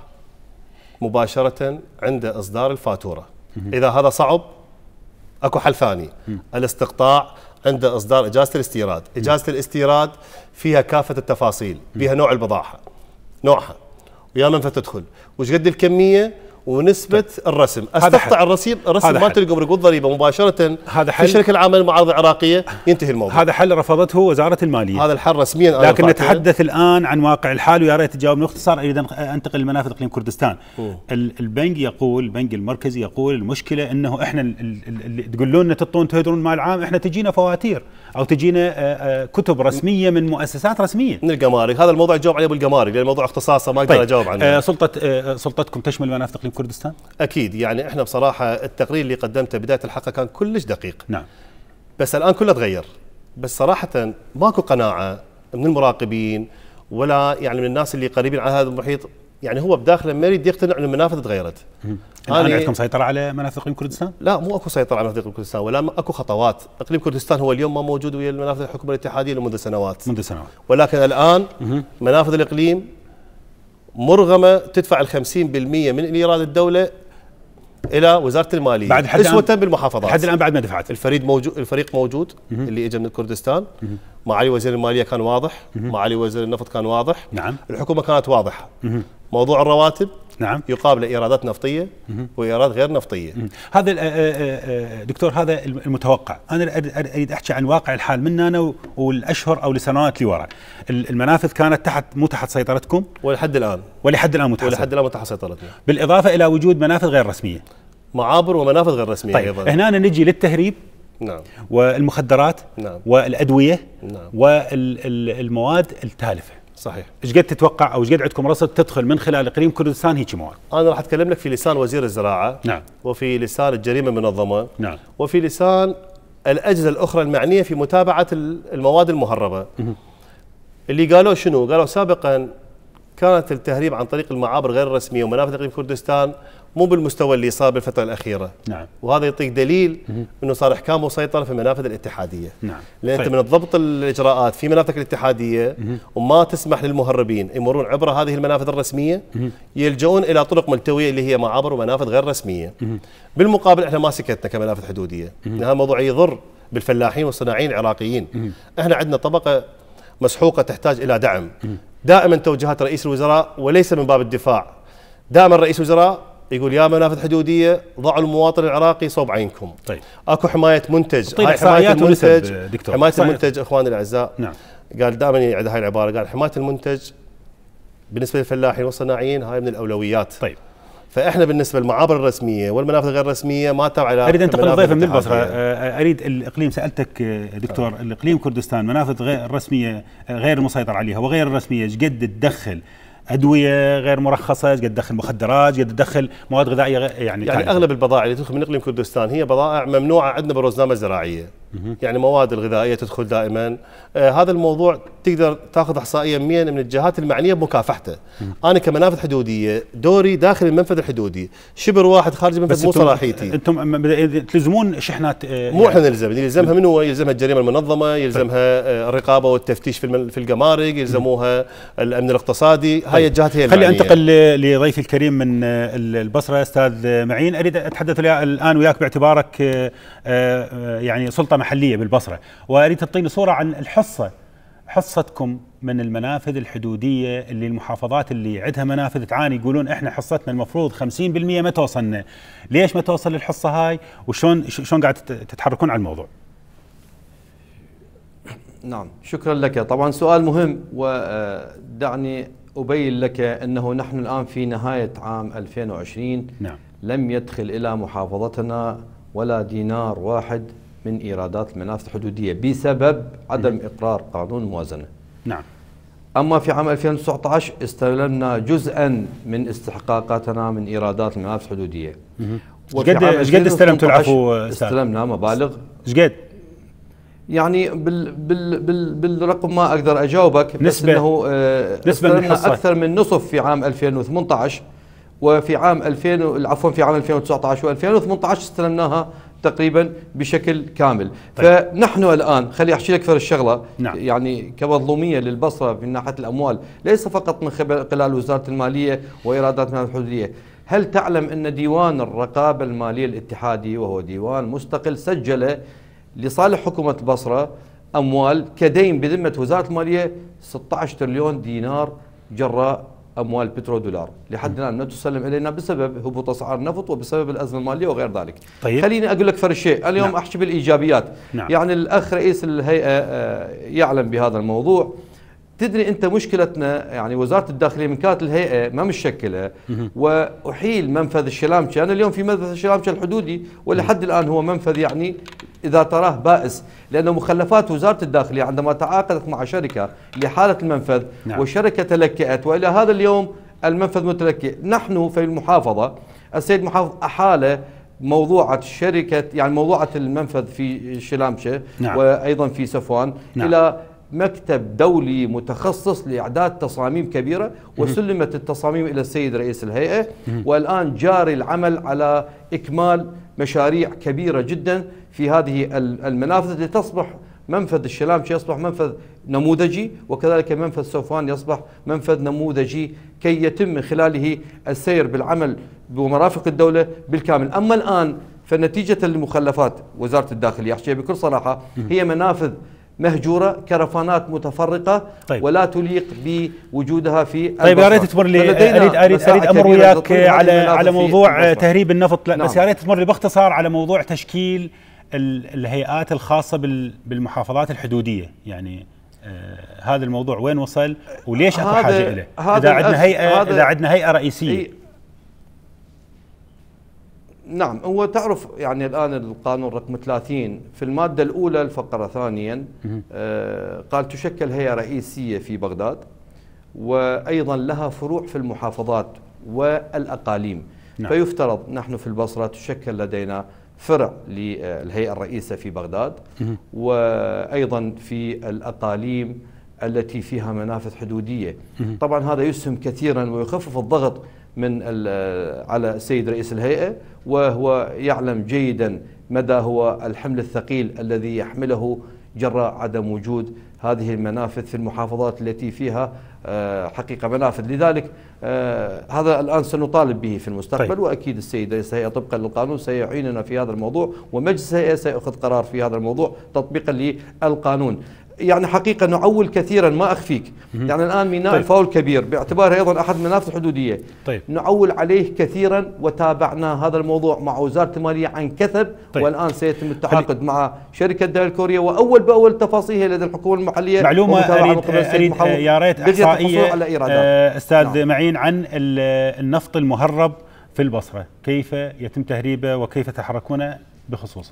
مباشره عند اصدار الفاتوره. اذا هذا صعب اكو حل ثاني الاستقطاع عند اصدار اجازه الاستيراد، اجازه الاستيراد فيها كافه التفاصيل، فيها نوع البضاعه نوعها ويا من فتدخل، وش قد الكميه ونسبه طيب. الرسم استقطع الرسم الرسم ما تلقى برقود ضريبه مباشره هذا حل في الشركه العامه للمعارض العراقيه ينتهي الموضوع هذا حل رفضته وزاره الماليه هذا الحل رسميا لكن نتحدث الان عن واقع الحال ويا ريت تجاوبني باختصار أيضا انتقل لمنافذ اقليم كردستان م. البنك يقول البنك المركزي يقول المشكله انه احنا اللي تقولون لنا تطون تهدرون المال العام احنا تجينا فواتير او تجينا آه، آه، كتب رسميه من مؤسسات رسميه من القمارك هذا الموضوع جاوب عليه بالجمارك لان الموضوع اختصاصه ما اقدر طيب. اجاوب عنه آه، سلطه سلطتكم تشمل منافذ جنوب كردستان؟ اكيد يعني احنا بصراحه التقرير اللي قدمته بدايه الحلقه كان كلش دقيق نعم بس الان كله تغير بس صراحه ماكو قناعه من المراقبين ولا يعني من الناس اللي قريبين على هذا المحيط يعني هو بداخله ما يريد يقتنع ان المنافذ تغيرت. الان يعني عندكم سيطره على منافذ اقليم كردستان؟ لا مو اكو سيطره على منافذ اقليم كردستان ولا اكو خطوات، اقليم كردستان هو اليوم ما موجود ويا المنافذ الحكومه الاتحاديه منذ سنوات. منذ سنوات. ولكن الان منافذ الاقليم مرغمه تدفع ال 50% من ايراد الدوله الى وزاره الماليه بعد حد اسوه بالمحافظات لحد الان بعد ما دفعت الفريق موجود الفريق موجود اللي اجى من كردستان مم. معالي وزير الماليه كان واضح مم. معالي وزير النفط كان واضح نعم الحكومه كانت واضحه موضوع الرواتب نعم يقابل ايرادات نفطيه وايرادات غير نفطيه هذا آه، آه، آه، دكتور هذا المتوقع انا اريد احكي عن واقع الحال من انا والاشهر او السنوات اللي ورا المنافذ كانت تحت مو تحت سيطرتكم ولحد الان ولحد الان متحصل. ولحد الان تحت سيطرتنا بالاضافه الى وجود منافذ غير رسميه معابر ومنافذ غير رسميه طيب. ايضا هنا نجي للتهريب نعم والمخدرات نعم والادويه نعم والمواد التالفه صحيح ايش قد تتوقع او ايش قد عندكم رصد تدخل من خلال اقليم كردستان هيك مواد؟ انا راح اتكلم لك في لسان وزير الزراعه نعم وفي لسان الجريمه المنظمه نعم وفي لسان الاجهزه الاخرى المعنيه في متابعه المواد المهربه مه. اللي قالوا شنو؟ قالوا سابقا كانت التهريب عن طريق المعابر غير الرسميه ومنافذ اقليم كردستان مو بالمستوى اللي صار بالفتره الاخيره نعم وهذا يعطيك دليل مم. انه صار احكام مسيطره في المنافذ الاتحاديه نعم لان انت طيب. من الضبط الاجراءات في منافذك الاتحاديه مم. وما تسمح للمهربين يمرون عبر هذه المنافذ الرسميه مم. يلجؤون الى طرق ملتويه اللي هي معابر ومنافذ غير رسميه مم. بالمقابل احنا ما سكتنا كمنافذ حدوديه لان هذا الموضوع يضر بالفلاحين والصناعيين العراقيين مم. احنا عندنا طبقه مسحوقه تحتاج الى دعم مم. دائما توجيهات رئيس الوزراء وليس من باب الدفاع دائما رئيس الوزراء يقول يا منافذ حدوديه ضعوا المواطن العراقي صوب عينكم طيب اكو حمايه منتج طيب حمايه المنتج دكتور. حمايه صحيح. المنتج اخواني الاعزاء نعم قال دائما يعد هاي العباره قال حمايه المنتج بالنسبه للفلاحين والصناعيين هاي من الاولويات طيب فاحنا بالنسبه للمعابر الرسميه والمنافذ غير الرسميه ما على اريد انتقل للضيفه من البصره آه، اريد الاقليم سالتك آه، دكتور الاقليم كردستان منافذ غير الرسميه آه، غير المسيطر عليها وغير الرسميه ايش قد تدخل ادويه غير مرخصه قد تدخل مخدرات قد تدخل مواد غذائيه يعني يعني تعليم. اغلب البضائع اللي تدخل من اقليم كردستان هي بضائع ممنوعه عندنا بالروزنامه الزراعيه يعني مواد الغذائيه تدخل دائما آه هذا الموضوع تقدر تاخذ احصائيه من من الجهات المعنيه بمكافحته انا كمنافذ حدوديه دوري داخل المنفذ الحدودي شبر واحد خارج المنفذ مو صلاحيتي انتم تلزمون شحنات آه مو يعني- احنا نلزم يلزمها من هو يلزمها الجريمه المنظمه يلزمها آه، الرقابه والتفتيش في في الجمارك يلزموها الامن الاقتصادي هاي طيب. الجهات هي خلي انتقل لضيفي الكريم من آه، البصره استاذ آه، معين اريد اتحدث الان وياك باعتبارك يعني سلطه محليه بالبصره واريد تعطيني صوره عن الحصه حصتكم من المنافذ الحدوديه اللي المحافظات اللي عندها منافذ تعاني يقولون احنا حصتنا المفروض 50% ما توصلنا ليش ما توصل الحصه هاي وشون شلون قاعد تتحركون على الموضوع نعم شكرا لك طبعا سؤال مهم ودعني أبين لك أنه نحن الآن في نهاية عام 2020 نعم. لم يدخل إلى محافظتنا ولا دينار واحد من إيرادات المنافذ الحدودية بسبب عدم نعم. إقرار قانون موازنة نعم أما في عام 2019 استلمنا جزءا من استحقاقاتنا من إيرادات المنافذ الحدودية ايش قد استلمتوا العفو استلمنا مبالغ قد؟ يعني بال بال بال بالرقم ما اقدر اجاوبك بس نسبة انه آه، نسبة من اكثر من نصف في عام 2018 وفي عام 2000 عفوا في عام 2019 و2018 استلمناها تقريبا بشكل كامل طيب. فنحن الان خلي احكي لك الشغله نعم. يعني كمظلوميه للبصره من ناحيه الاموال ليس فقط من خلال وزاره الماليه وايرادات المال الحدوديه هل تعلم ان ديوان الرقابه الماليه الاتحادي وهو ديوان مستقل سجل لصالح حكومه البصره اموال كدين بذمه وزاره الماليه 16 تريليون دينار جراء اموال بترو دولار لحد الان لم تسلم الينا بسبب هبوط اسعار النفط وبسبب الازمه الماليه وغير ذلك. طيب. خليني اقول لك فرق شيء، اليوم نعم. احكي بالايجابيات. نعم. يعني الاخ رئيس الهيئه آه، يعلم بهذا الموضوع. تدري انت مشكلتنا يعني وزاره الداخليه من كانت الهيئه ما مشكله واحيل منفذ الشلامشه، انا اليوم في منفذ الشلامشه الحدودي ولحد الان هو منفذ يعني إذا تراه بائس لأن مخلفات وزارة الداخلية عندما تعاقدت مع شركة لحالة المنفذ نعم. وشركة تلكأت وإلى هذا اليوم المنفذ متلكئ نحن في المحافظة السيد محافظ أحال موضوعة شركة يعني موضوعة المنفذ في شلامشة نعم. وأيضا في سفوان نعم. إلى مكتب دولي متخصص لإعداد تصاميم كبيرة وسلمت التصاميم إلى السيد رئيس الهيئة والآن جاري العمل على إكمال مشاريع كبيرة جدا في هذه المنافذ لتصبح منفذ الشلامشي يصبح منفذ نموذجي وكذلك منفذ سوفان يصبح منفذ نموذجي كي يتم من خلاله السير بالعمل بمرافق الدولة بالكامل أما الآن فنتيجة المخلفات وزارة الداخلية أحكيها بكل صراحة هي منافذ مهجوره كرفانات متفرقه طيب. ولا تليق بوجودها في طيب يا ريت تمر لي اريد اريد اريد امر وياك على على موضوع تهريب النفط لا نعم. بس يا ريت تمر لي باختصار على موضوع تشكيل الهيئات الخاصه بالمحافظات الحدوديه يعني آه هذا الموضوع وين وصل وليش اكو حاجه له اذا عندنا هيئه اذا عندنا هيئه رئيسيه نعم هو تعرف يعني الآن القانون رقم 30 في المادة الأولى الفقرة ثانيا آه، قال تشكل هيئة رئيسية في بغداد وأيضا لها فروع في المحافظات والأقاليم نعم. فيفترض نحن في البصرة تشكل لدينا فرع للهيئة الرئيسة في بغداد وأيضا في الأقاليم التي فيها منافذ حدودية طبعا هذا يسهم كثيرا ويخفف الضغط من على السيد رئيس الهيئة وهو يعلم جيدا مدى هو الحمل الثقيل الذي يحمله جراء عدم وجود هذه المنافذ في المحافظات التي فيها آه، حقيقة منافذ لذلك آه، هذا الآن سنطالب به في المستقبل طيب. وأكيد السيد رئيس الهيئة طبقا للقانون سيعيننا في هذا الموضوع ومجلس الهيئة سيأخذ قرار في هذا الموضوع تطبيقا للقانون يعني حقيقه نعول كثيرا ما اخفيك يعني الان ميناء طيب. الفاول كبير باعتباره ايضا احد المنافس الحدوديه طيب. نعول عليه كثيرا وتابعنا هذا الموضوع مع وزاره الماليه عن كثب طيب. والان سيتم التعاقد مع شركه دايل كوريا واول باول تفاصيلها لدى الحكومه المحليه معلومه اريد, أريد يا ريت احصائيه على آه، استاذ نعم. معين عن النفط المهرب في البصره كيف يتم تهريبه وكيف تحركون بخصوصه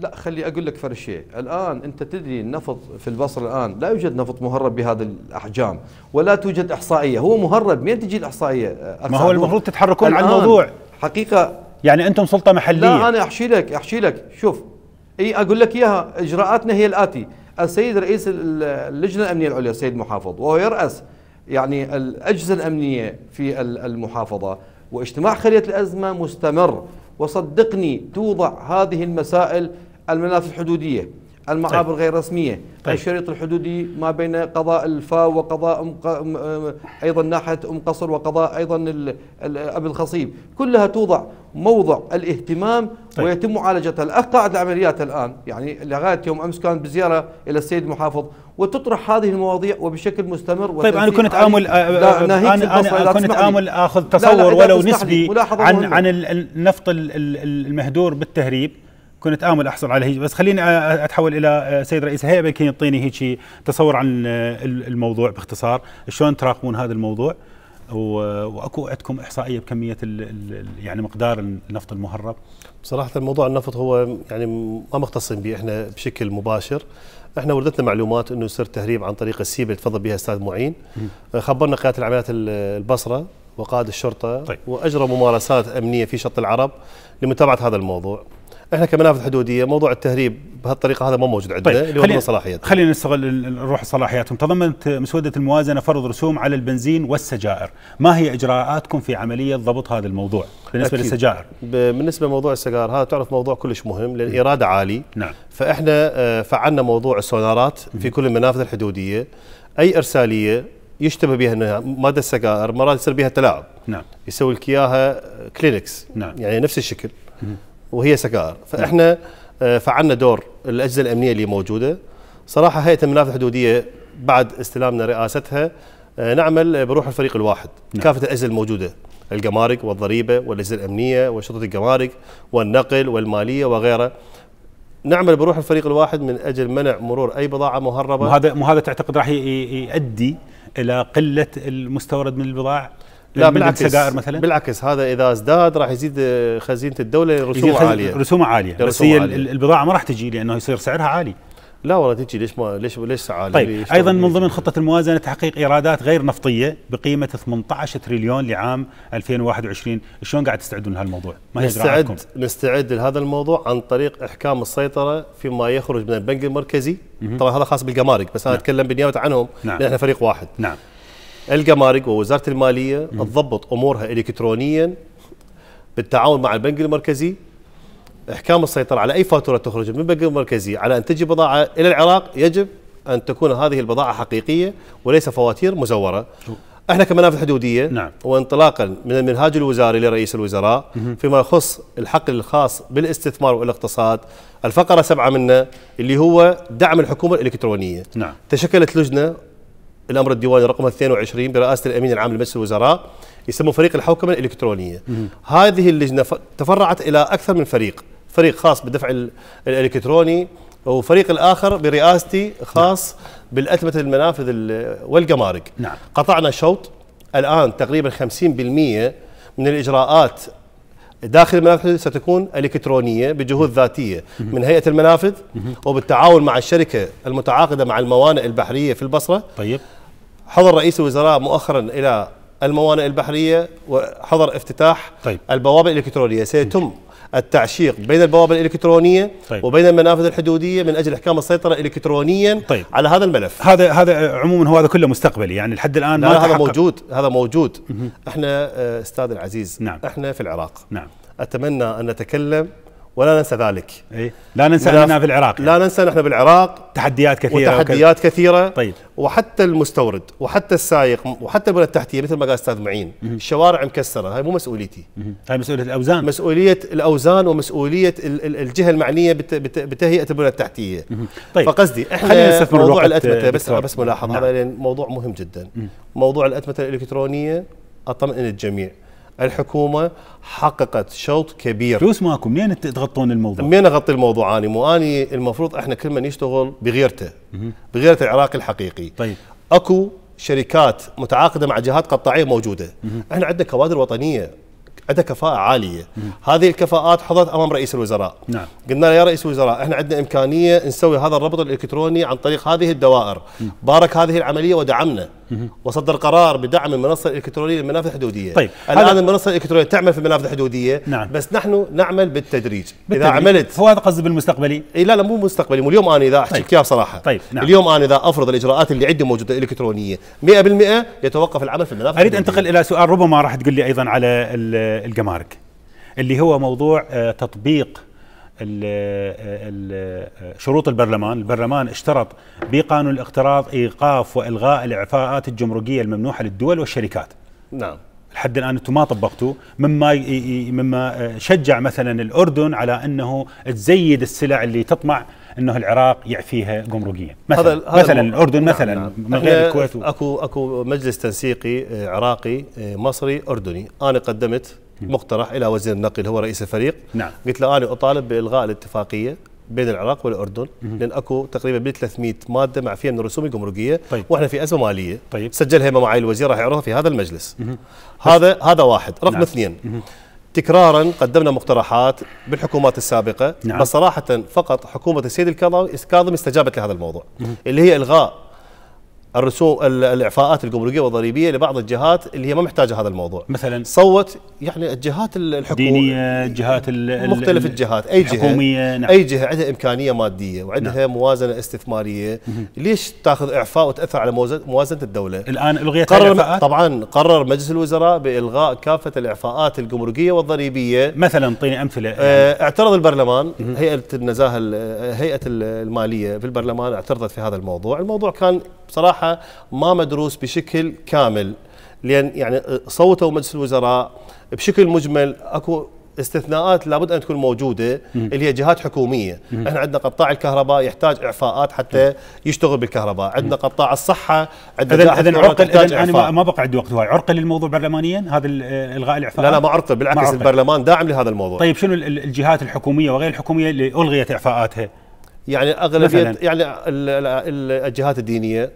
لا خلي اقول لك فرق شيء، الان انت تدري النفط في البصره الان لا يوجد نفط مهرب بهذه الاحجام، ولا توجد احصائيه، هو مهرب، منين تجي الاحصائيه؟ أه، ما هو المفروض تتحركون على الموضوع حقيقه يعني انتم سلطه محليه لا انا احشي لك احشي لك شوف اي اقول لك اياها اجراءاتنا هي الاتي السيد رئيس اللجنه الامنيه العليا السيد محافظ وهو يراس يعني الاجهزه الامنيه في المحافظه واجتماع خليه الازمه مستمر وصدقني توضع هذه المسائل المناف الحدوديه المعابر طيب. غير رسميه طيب. الشريط الحدودي ما بين قضاء الفاو وقضاء أم ق... أم... ايضا ناحيه ام قصر وقضاء ايضا ال... ال... ابي الخصيب كلها توضع موضع الاهتمام طيب. ويتم معالجتها الاخ قاعد العمليات الان يعني لغايه يوم امس كان بزياره الى السيد المحافظ وتطرح هذه المواضيع وبشكل مستمر طيب انا كنت عامل آه، آه، آه، انا, أنا كنت عامل اخذ تصور لا لا ولو نسبي عن عن النفط المهدور بالتهريب كنت امل احصل على هيك بس خليني اتحول الى سيد رئيس الهيئه يمكن يعطيني هيك تصور عن الموضوع باختصار شلون تراقبون هذا الموضوع واكو عندكم احصائيه بكميه الـ الـ يعني مقدار النفط المهرب بصراحه موضوع النفط هو يعني ما مختصين به احنا بشكل مباشر احنا وردتنا معلومات انه يصير تهريب عن طريق السيب اللي تفضل بها استاذ معين خبرنا قياده العمليات البصره وقائد الشرطه طيب. واجرى ممارسات امنيه في شط العرب لمتابعه هذا الموضوع احنا كمنافذ حدوديه موضوع التهريب بهالطريقه هذا مو موجود عندنا طيب. اللي خلينا صلاحيات خلينا نستغل نروح صلاحياتهم تضمنت مسوده الموازنه فرض رسوم على البنزين والسجائر ما هي اجراءاتكم في عمليه ضبط هذا الموضوع بالنسبه أكيد. للسجائر بالنسبه لموضوع السجائر هذا تعرف موضوع كلش مهم لان الاراده عالي نعم فاحنا آه، فعلنا موضوع السونارات في كل المنافذ الحدوديه اي ارساليه يشتبه بها انها ماده السجائر مرات يصير بها تلاعب نعم يسوي لك اياها كلينكس آه، نعم يعني نفس الشكل وهي سكار فاحنا نعم. آه، فعلنا دور الاجهزه الامنيه اللي موجوده صراحه هيئه المنافذ الحدوديه بعد استلامنا رئاستها آه، نعمل بروح الفريق الواحد نعم. كافه الاجهزه الموجوده الجمارك والضريبه والاجهزه الامنيه وشرطه الجمارك والنقل والماليه وغيره نعمل بروح الفريق الواحد من اجل منع مرور اي بضاعه مهربه وهذا وهذا تعتقد راح يؤدي الى قله المستورد من البضاعه لا بالعكس سجائر مثلا بالعكس هذا اذا ازداد راح يزيد خزينه الدوله رسوم عاليه رسوم عاليه بس هي البضاعه ما راح تجي لانه يصير سعرها عالي لا والله تجي ليش ما ليش ليش عالي طيب ايضا من ضمن خطه الموازنه تحقيق ايرادات غير نفطيه بقيمه 18 تريليون لعام 2021 شلون قاعد تستعدون لهالموضوع ما هي نستعد نستعد لهذا الموضوع عن طريق احكام السيطره فيما يخرج من البنك المركزي طبعا هذا خاص بالجمارك بس انا نعم. اتكلم بالنيابه عنهم نعم. لان احنا فريق واحد نعم الجمارك ووزاره الماليه تضبط امورها الكترونيا بالتعاون مع البنك المركزي احكام السيطره على اي فاتوره تخرج من البنك المركزي على ان تجي بضاعه الى العراق يجب ان تكون هذه البضاعه حقيقيه وليس فواتير مزوره. احنا كمنافذ حدوديه نعم. وانطلاقا من المنهاج الوزاري لرئيس الوزراء فيما يخص الحقل الخاص بالاستثمار والاقتصاد الفقره سبعه منه اللي هو دعم الحكومه الالكترونيه. نعم. تشكلت لجنه الامر الديواني رقم 22 برئاسه الامين العام لمجلس الوزراء يسموه فريق الحوكمه الالكترونيه هذه اللجنه تفرعت الى اكثر من فريق فريق خاص بالدفع الالكتروني وفريق الاخر برئاستي خاص نعم. بالاتمته المنافذ والجمارك نعم. قطعنا شوط الان تقريبا 50% من الاجراءات داخل المنافذ ستكون الكترونيه بجهود ذاتيه من هيئه المنافذ وبالتعاون مع الشركه المتعاقده مع الموانئ البحريه في البصره طيب حضر رئيس الوزراء مؤخرا الى الموانئ البحريه وحضر افتتاح طيب. البوابه الالكترونيه سيتم التعشيق بين البوابه الالكترونيه طيب. وبين المنافذ الحدوديه من اجل احكام السيطره الكترونيا طيب. على هذا الملف هذا هذا عموما هو هذا كله مستقبلي يعني لحد الان ما هذا موجود هذا موجود احنا آه، استاذ العزيز نعم. احنا في العراق نعم اتمنى ان نتكلم ولا ننسى ذلك إيه؟ لا ننسى اننا في العراق يعني. لا ننسى نحن بالعراق تحديات كثيره وتحديات وكذا. كثيره طيب وحتى المستورد وحتى السائق وحتى البنى التحتيه مثل ما قال استاذ معين الشوارع مكسره هاي مو مسؤوليتي هاي مسؤوليه الاوزان مسؤوليه الاوزان ومسؤوليه الجهه المعنيه بتهيئه البنى التحتيه مه. طيب فقصدي احنا موضوع الاتمته بس بس ملاحظه هذا نعم. موضوع مهم جدا مه. موضوع الاتمته الالكترونيه اطمئن الجميع الحكومه حققت شوط كبير فلوس ماكو منين تغطون الموضوع؟ منين اغطي الموضوع اني؟ مو اني المفروض احنا كل من يشتغل بغيرته بغيره العراقي الحقيقي طيب اكو شركات متعاقده مع جهات قطاعيه موجوده احنا عندنا كوادر وطنيه عندها كفاءة عالية هذه الكفاءات حضرت أمام رئيس الوزراء نعم. قلنا له يا رئيس الوزراء إحنا عندنا إمكانية نسوي هذا الربط الإلكتروني عن طريق هذه الدوائر بارك هذه العملية ودعمنا وصدر قرار بدعم المنصه الالكترونيه للمنافذ الحدوديه طيب الان المنصه الالكترونيه تعمل في المنافذ الحدوديه نعم. بس نحن نعمل بالتدريج, بالتدريج. اذا عملت هو هذا قصدي بالمستقبلي إيه لا لا مو مستقبلي مو اليوم انا اذا احكي لك طيب. بصراحه طيب. نعم. اليوم انا اذا افرض الاجراءات اللي عندي موجوده الكترونيه 100% يتوقف العمل في المنافذ اريد انتقل الى سؤال ربما راح تقول لي ايضا على الجمارك اللي هو موضوع آه، تطبيق شروط البرلمان البرلمان اشترط بقانون الاقتراض إيقاف وإلغاء الإعفاءات الجمركية الممنوحة للدول والشركات نعم لحد الان انتم ما طبقتوا مما مما شجع مثلا الاردن على انه تزيد السلع اللي تطمع انه العراق يعفيها جمركيا مثلا هذا مثلا الاردن نعم مثلا نعم من غير الكويت اكو اكو مجلس تنسيقي آه، عراقي آه، مصري اردني انا قدمت مقترح الى وزير النقل هو رئيس الفريق نعم. قلت له انا اطالب بالغاء الاتفاقيه بين العراق والاردن لان اكو تقريبا 300 ماده معفيه من الرسوم الجمركيه طيب. واحنا في ازمه ماليه طيب. سجلها معالي الوزير راح يعرضها في هذا المجلس مم. هذا هذا واحد رقم نعم. اثنين مم. تكرارا قدمنا مقترحات بالحكومات السابقه نعم. بس صراحه فقط حكومه السيد الكاظم استجابت لهذا الموضوع مم. اللي هي الغاء الرسوم الاعفاءات الجمركيه والضريبيه لبعض الجهات اللي هي ما محتاجه هذا الموضوع مثلا صوت يعني الجهات الحكوميه دينيه الجهات مختلف الجهات اي جهه حكوميه نعم. اي جهه عندها امكانيه ماديه وعندها نعم. موازنه استثماريه ليش تاخذ اعفاء وتاثر على موازنه الدوله الان الغيت قرر الإعفاءات؟ طبعا قرر مجلس الوزراء بالغاء كافه الاعفاءات الجمركيه والضريبيه مثلا اعطيني امثله يعني. اعترض البرلمان هيئه النزاهه هيئه الماليه في البرلمان اعترضت في هذا الموضوع الموضوع كان بصراحه الصحه ما مدروس بشكل كامل لان يعني صوتوا مجلس الوزراء بشكل مجمل اكو استثناءات لابد ان تكون موجوده مم. اللي هي جهات حكوميه، مم. احنا عندنا قطاع الكهرباء يحتاج اعفاءات حتى مم. يشتغل بالكهرباء، عندنا قطاع الصحه عندنا اذا عرقل اذا انا ما بقعد وقت هواي، عرقل الموضوع برلمانيا هذا آه، الغاء الاعفاءات؟ لا لا ما عرقل بالعكس ما عرقل. البرلمان داعم لهذا الموضوع. طيب شنو الجهات الحكوميه وغير الحكوميه اللي الغيت اعفاءاتها؟ يعني اغلبيه يعني الجهات الدينيه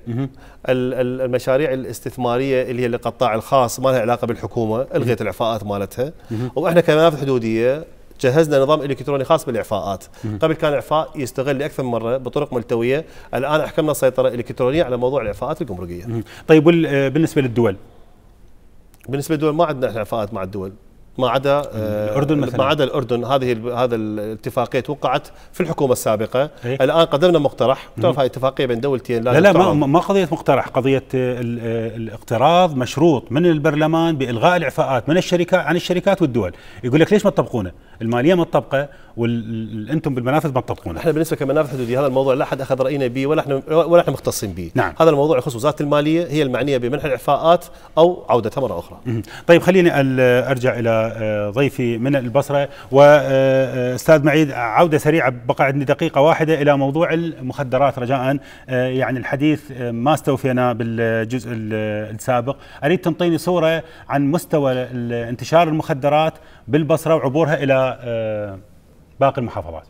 المشاريع الاستثماريه اللي هي للقطاع الخاص ما لها علاقه بالحكومه الغيت العفاءات مالتها واحنا كمنافذ حدوديه جهزنا نظام الكتروني خاص بالاعفاءات قبل كان اعفاء يستغل لاكثر من مره بطرق ملتويه الان احكمنا سيطره الكترونيه على موضوع الاعفاءات الجمركيه طيب بالنسبه للدول بالنسبه للدول ما عندنا احنا اعفاءات مع الدول ما عدا آه، الاردن مثلا ما عدا الاردن هذه هذا الاتفاقيه توقعت في الحكومه السابقه هي. إيه. الان قدمنا مقترح تعرف هاي اتفاقيه بين دولتين لا لا, لا ما, ما قضيه مقترح قضيه الاقتراض مشروط من البرلمان بالغاء الاعفاءات من الشركات عن الشركات والدول يقول لك ليش ما تطبقونه الماليه ما تطبقه وانتم بالمنافذ ما تطبقونه احنا بالنسبه كمنافذ حدوديه هذا الموضوع لا احد اخذ راينا به ولا احنا ولا احنا مختصين به نعم. هذا الموضوع يخص وزاره الماليه هي المعنيه بمنح الاعفاءات او عودتها مره اخرى طيب خليني ارجع الى ضيفي من البصرة وأستاذ معيد عودة سريعة بقى عندي دقيقة واحدة إلى موضوع المخدرات رجاء يعني الحديث ما استوفينا بالجزء السابق أريد تنطيني صورة عن مستوى انتشار المخدرات بالبصرة وعبورها إلى آه، باقي المحافظات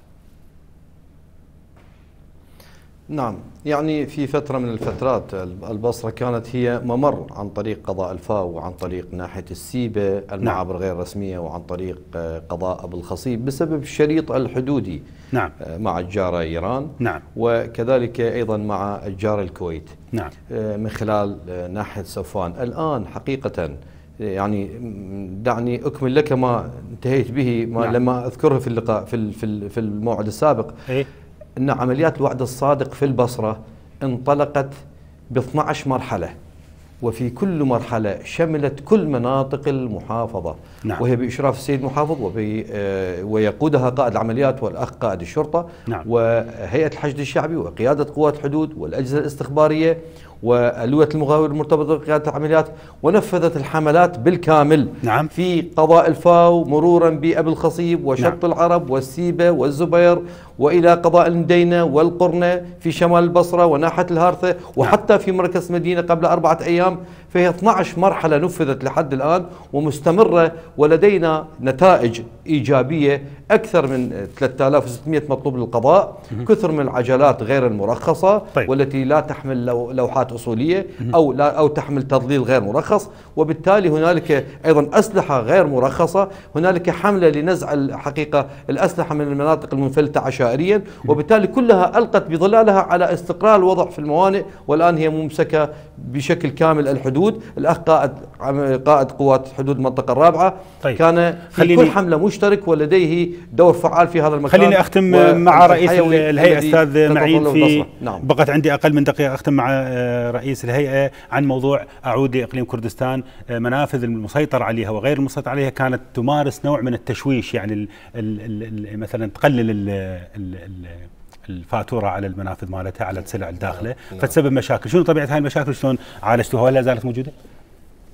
نعم يعني في فترة من الفترات البصرة كانت هي ممر عن طريق قضاء الفاو وعن طريق ناحية السيبة نعم. المعابر نعم. غير رسمية وعن طريق آه، قضاء أبو الخصيب بسبب الشريط الحدودي نعم. آه، مع الجارة إيران نعم. وكذلك أيضا مع الجارة الكويت نعم. آه، من خلال ناحية صفوان الآن حقيقة يعني دعني اكمل لك ما انتهيت به ما نعم. لما اذكره في اللقاء في في الموعد السابق إيه؟ أن عمليات الوعد الصادق في البصرة انطلقت ب 12 مرحلة وفي كل مرحلة شملت كل مناطق المحافظة نعم. وهي بإشراف السيد المحافظ وبي آه، ويقودها قائد العمليات والأخ قائد الشرطة نعم. وهيئة الحشد الشعبي وقيادة قوات الحدود والأجهزة الاستخبارية والوية المغاور المرتبطة بقيادة العمليات ونفذت الحملات بالكامل نعم. في قضاء الفاو مرورا بأبي الخصيب وشط نعم. العرب والسيبة والزبير وإلى قضاء المدينة والقرنة في شمال البصرة وناحية الهارثة وحتى في مركز مدينة قبل أربعة أيام فهي 12 مرحلة نفذت لحد الآن ومستمرة ولدينا نتائج إيجابية أكثر من 3600 مطلوب للقضاء كثر من العجلات غير المرخصة طيب. والتي لا تحمل لوحات أصولية أو, لا أو تحمل تضليل غير مرخص وبالتالي هنالك أيضا أسلحة غير مرخصة هنالك حملة لنزع الحقيقة الأسلحة من المناطق المنفلتة عشائرية جزائريا وبالتالي كلها ألقت بظلالها على استقرار الوضع في الموانئ والآن هي ممسكة بشكل كامل الحدود الاخ قائد قائد قوات حدود المنطقه الرابعه طيب. كان في كل حمله مشترك ولديه دور فعال في هذا المكان خليني اختم مع رئيس الهيئه استاذ معين في نعم. بقت عندي اقل من دقيقه اختم مع آه، رئيس الهيئه عن موضوع اعود لاقليم كردستان آه، منافذ المسيطر عليها وغير المسيطر عليها كانت تمارس نوع من التشويش يعني الـ الـ الـ مثلا تقلل ال الفاتوره على المنافذ مالتها على السلع آه. الداخله نعم. فتسبب مشاكل شنو طبيعه هاي المشاكل شلون عالجتوها ولا زالت موجوده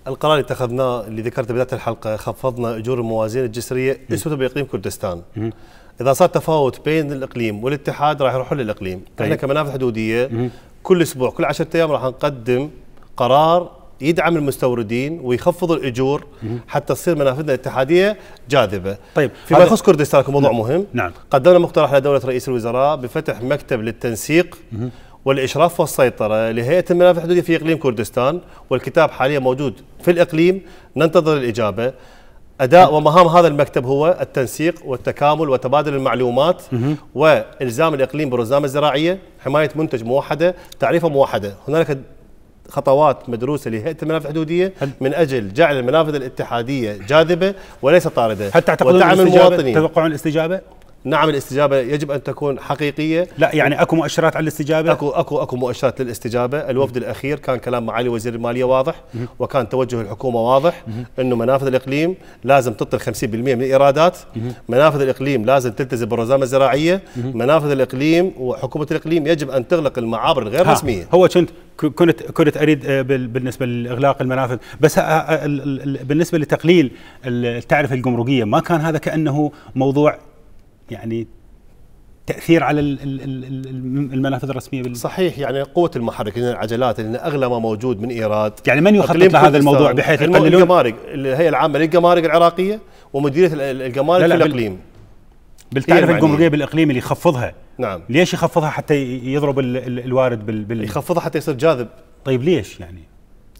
القرار اللي اتخذناه اللي ذكرته بدايه الحلقه خفضنا اجور الموازين الجسريه اسوته باقليم كردستان مم. اذا صار تفاوت بين الاقليم والاتحاد راح يروحون للاقليم طيب. احنا كمنافذ حدوديه مم. كل اسبوع كل 10 ايام راح نقدم قرار يدعم المستوردين ويخفض الاجور حتى تصير منافذنا الاتحاديه جاذبه. طيب فيما يخص كردستان موضوع نعم. مهم نعم قدمنا مقترح لدوله رئيس الوزراء بفتح مكتب للتنسيق مم. والاشراف والسيطره لهيئه المنافذ الحدوديه في اقليم كردستان والكتاب حاليا موجود في الاقليم ننتظر الاجابه. اداء ومهام هذا المكتب هو التنسيق والتكامل وتبادل المعلومات والزام الاقليم بالرزامه الزراعيه، حمايه منتج موحده، تعريفه موحده، هنالك خطوات مدروسه لهيئه المنافذ الحدوديه من اجل جعل المنافذ الاتحاديه جاذبه وليس طارده حتى تعتقدون وتعمل المواطنين الاستجابه؟ نعم الاستجابه يجب ان تكون حقيقيه لا يعني اكو مؤشرات على الاستجابه اكو اكو اكو مؤشرات للاستجابه الوفد الاخير كان كلام معالي وزير الماليه واضح وكان توجه الحكومه واضح انه منافذ الاقليم لازم تطل 50% من الايرادات منافذ الاقليم لازم تلتزم بالرزامه الزراعيه منافذ الاقليم وحكومه الاقليم يجب ان تغلق المعابر الغير رسميه هو كنت كنت كنت اريد آه، بالنسبه لاغلاق المنافذ بس آه، آه، بالنسبه لتقليل التعرفه الجمركيه ما كان هذا كانه موضوع يعني تاثير على المنافذ الرسميه بال... صحيح يعني قوه المحرك لان العجلات لان اغلى ما موجود من ايراد يعني من يخطط لهذا الموضوع بحيث يقللون الجمارك الهيئه العامه للجمارك العراقيه ومديريه الجمارك لا لا في الاقليم بالتعرفه إيه يعني؟ الجمركيه بالاقليم اللي يخفضها نعم ليش يخفضها حتى يضرب الوارد بال... بال... يخفضها حتى يصير جاذب طيب ليش يعني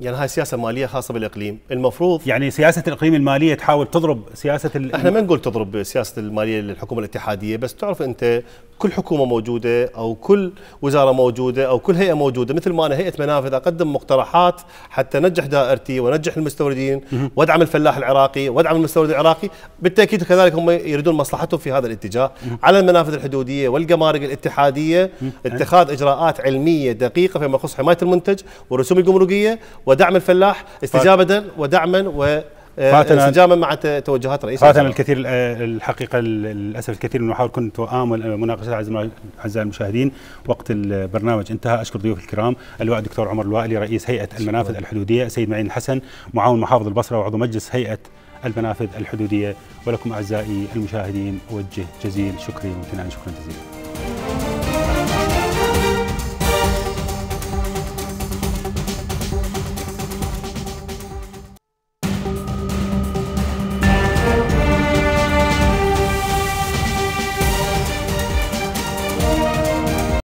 يعني هاي سياسة مالية خاصة بالإقليم المفروض يعني سياسة الإقليم المالية تحاول تضرب سياسة احنا ما نقول تضرب سياسة المالية للحكومة الاتحادية بس تعرف أنت كل حكومه موجوده او كل وزاره موجوده او كل هيئه موجوده مثل ما انا هيئه منافذ اقدم مقترحات حتى نجح دائرتي ونجح المستوردين وادعم الفلاح العراقي وادعم المستورد العراقي بالتاكيد كذلك هم يريدون مصلحتهم في هذا الاتجاه على المنافذ الحدوديه والجمارك الاتحاديه اتخاذ اجراءات علميه دقيقه فيما يخص حمايه المنتج والرسوم الجمركيه ودعم الفلاح استجابه ودعما و آه، انسجاما مع توجهات رئيس فاتنا الكثير آه، الحقيقه للاسف الكثير من المحاور كنت امل آه، مناقشتها اعزائي المشاهدين وقت البرنامج انتهى اشكر ضيوف الكرام اللواء الدكتور عمر الوائلي رئيس هيئه المنافذ الحدوديه السيد معين الحسن معاون محافظ البصره وعضو مجلس هيئه المنافذ الحدوديه ولكم اعزائي المشاهدين اوجه جزيل شكري وامتنان شكرا جزيلا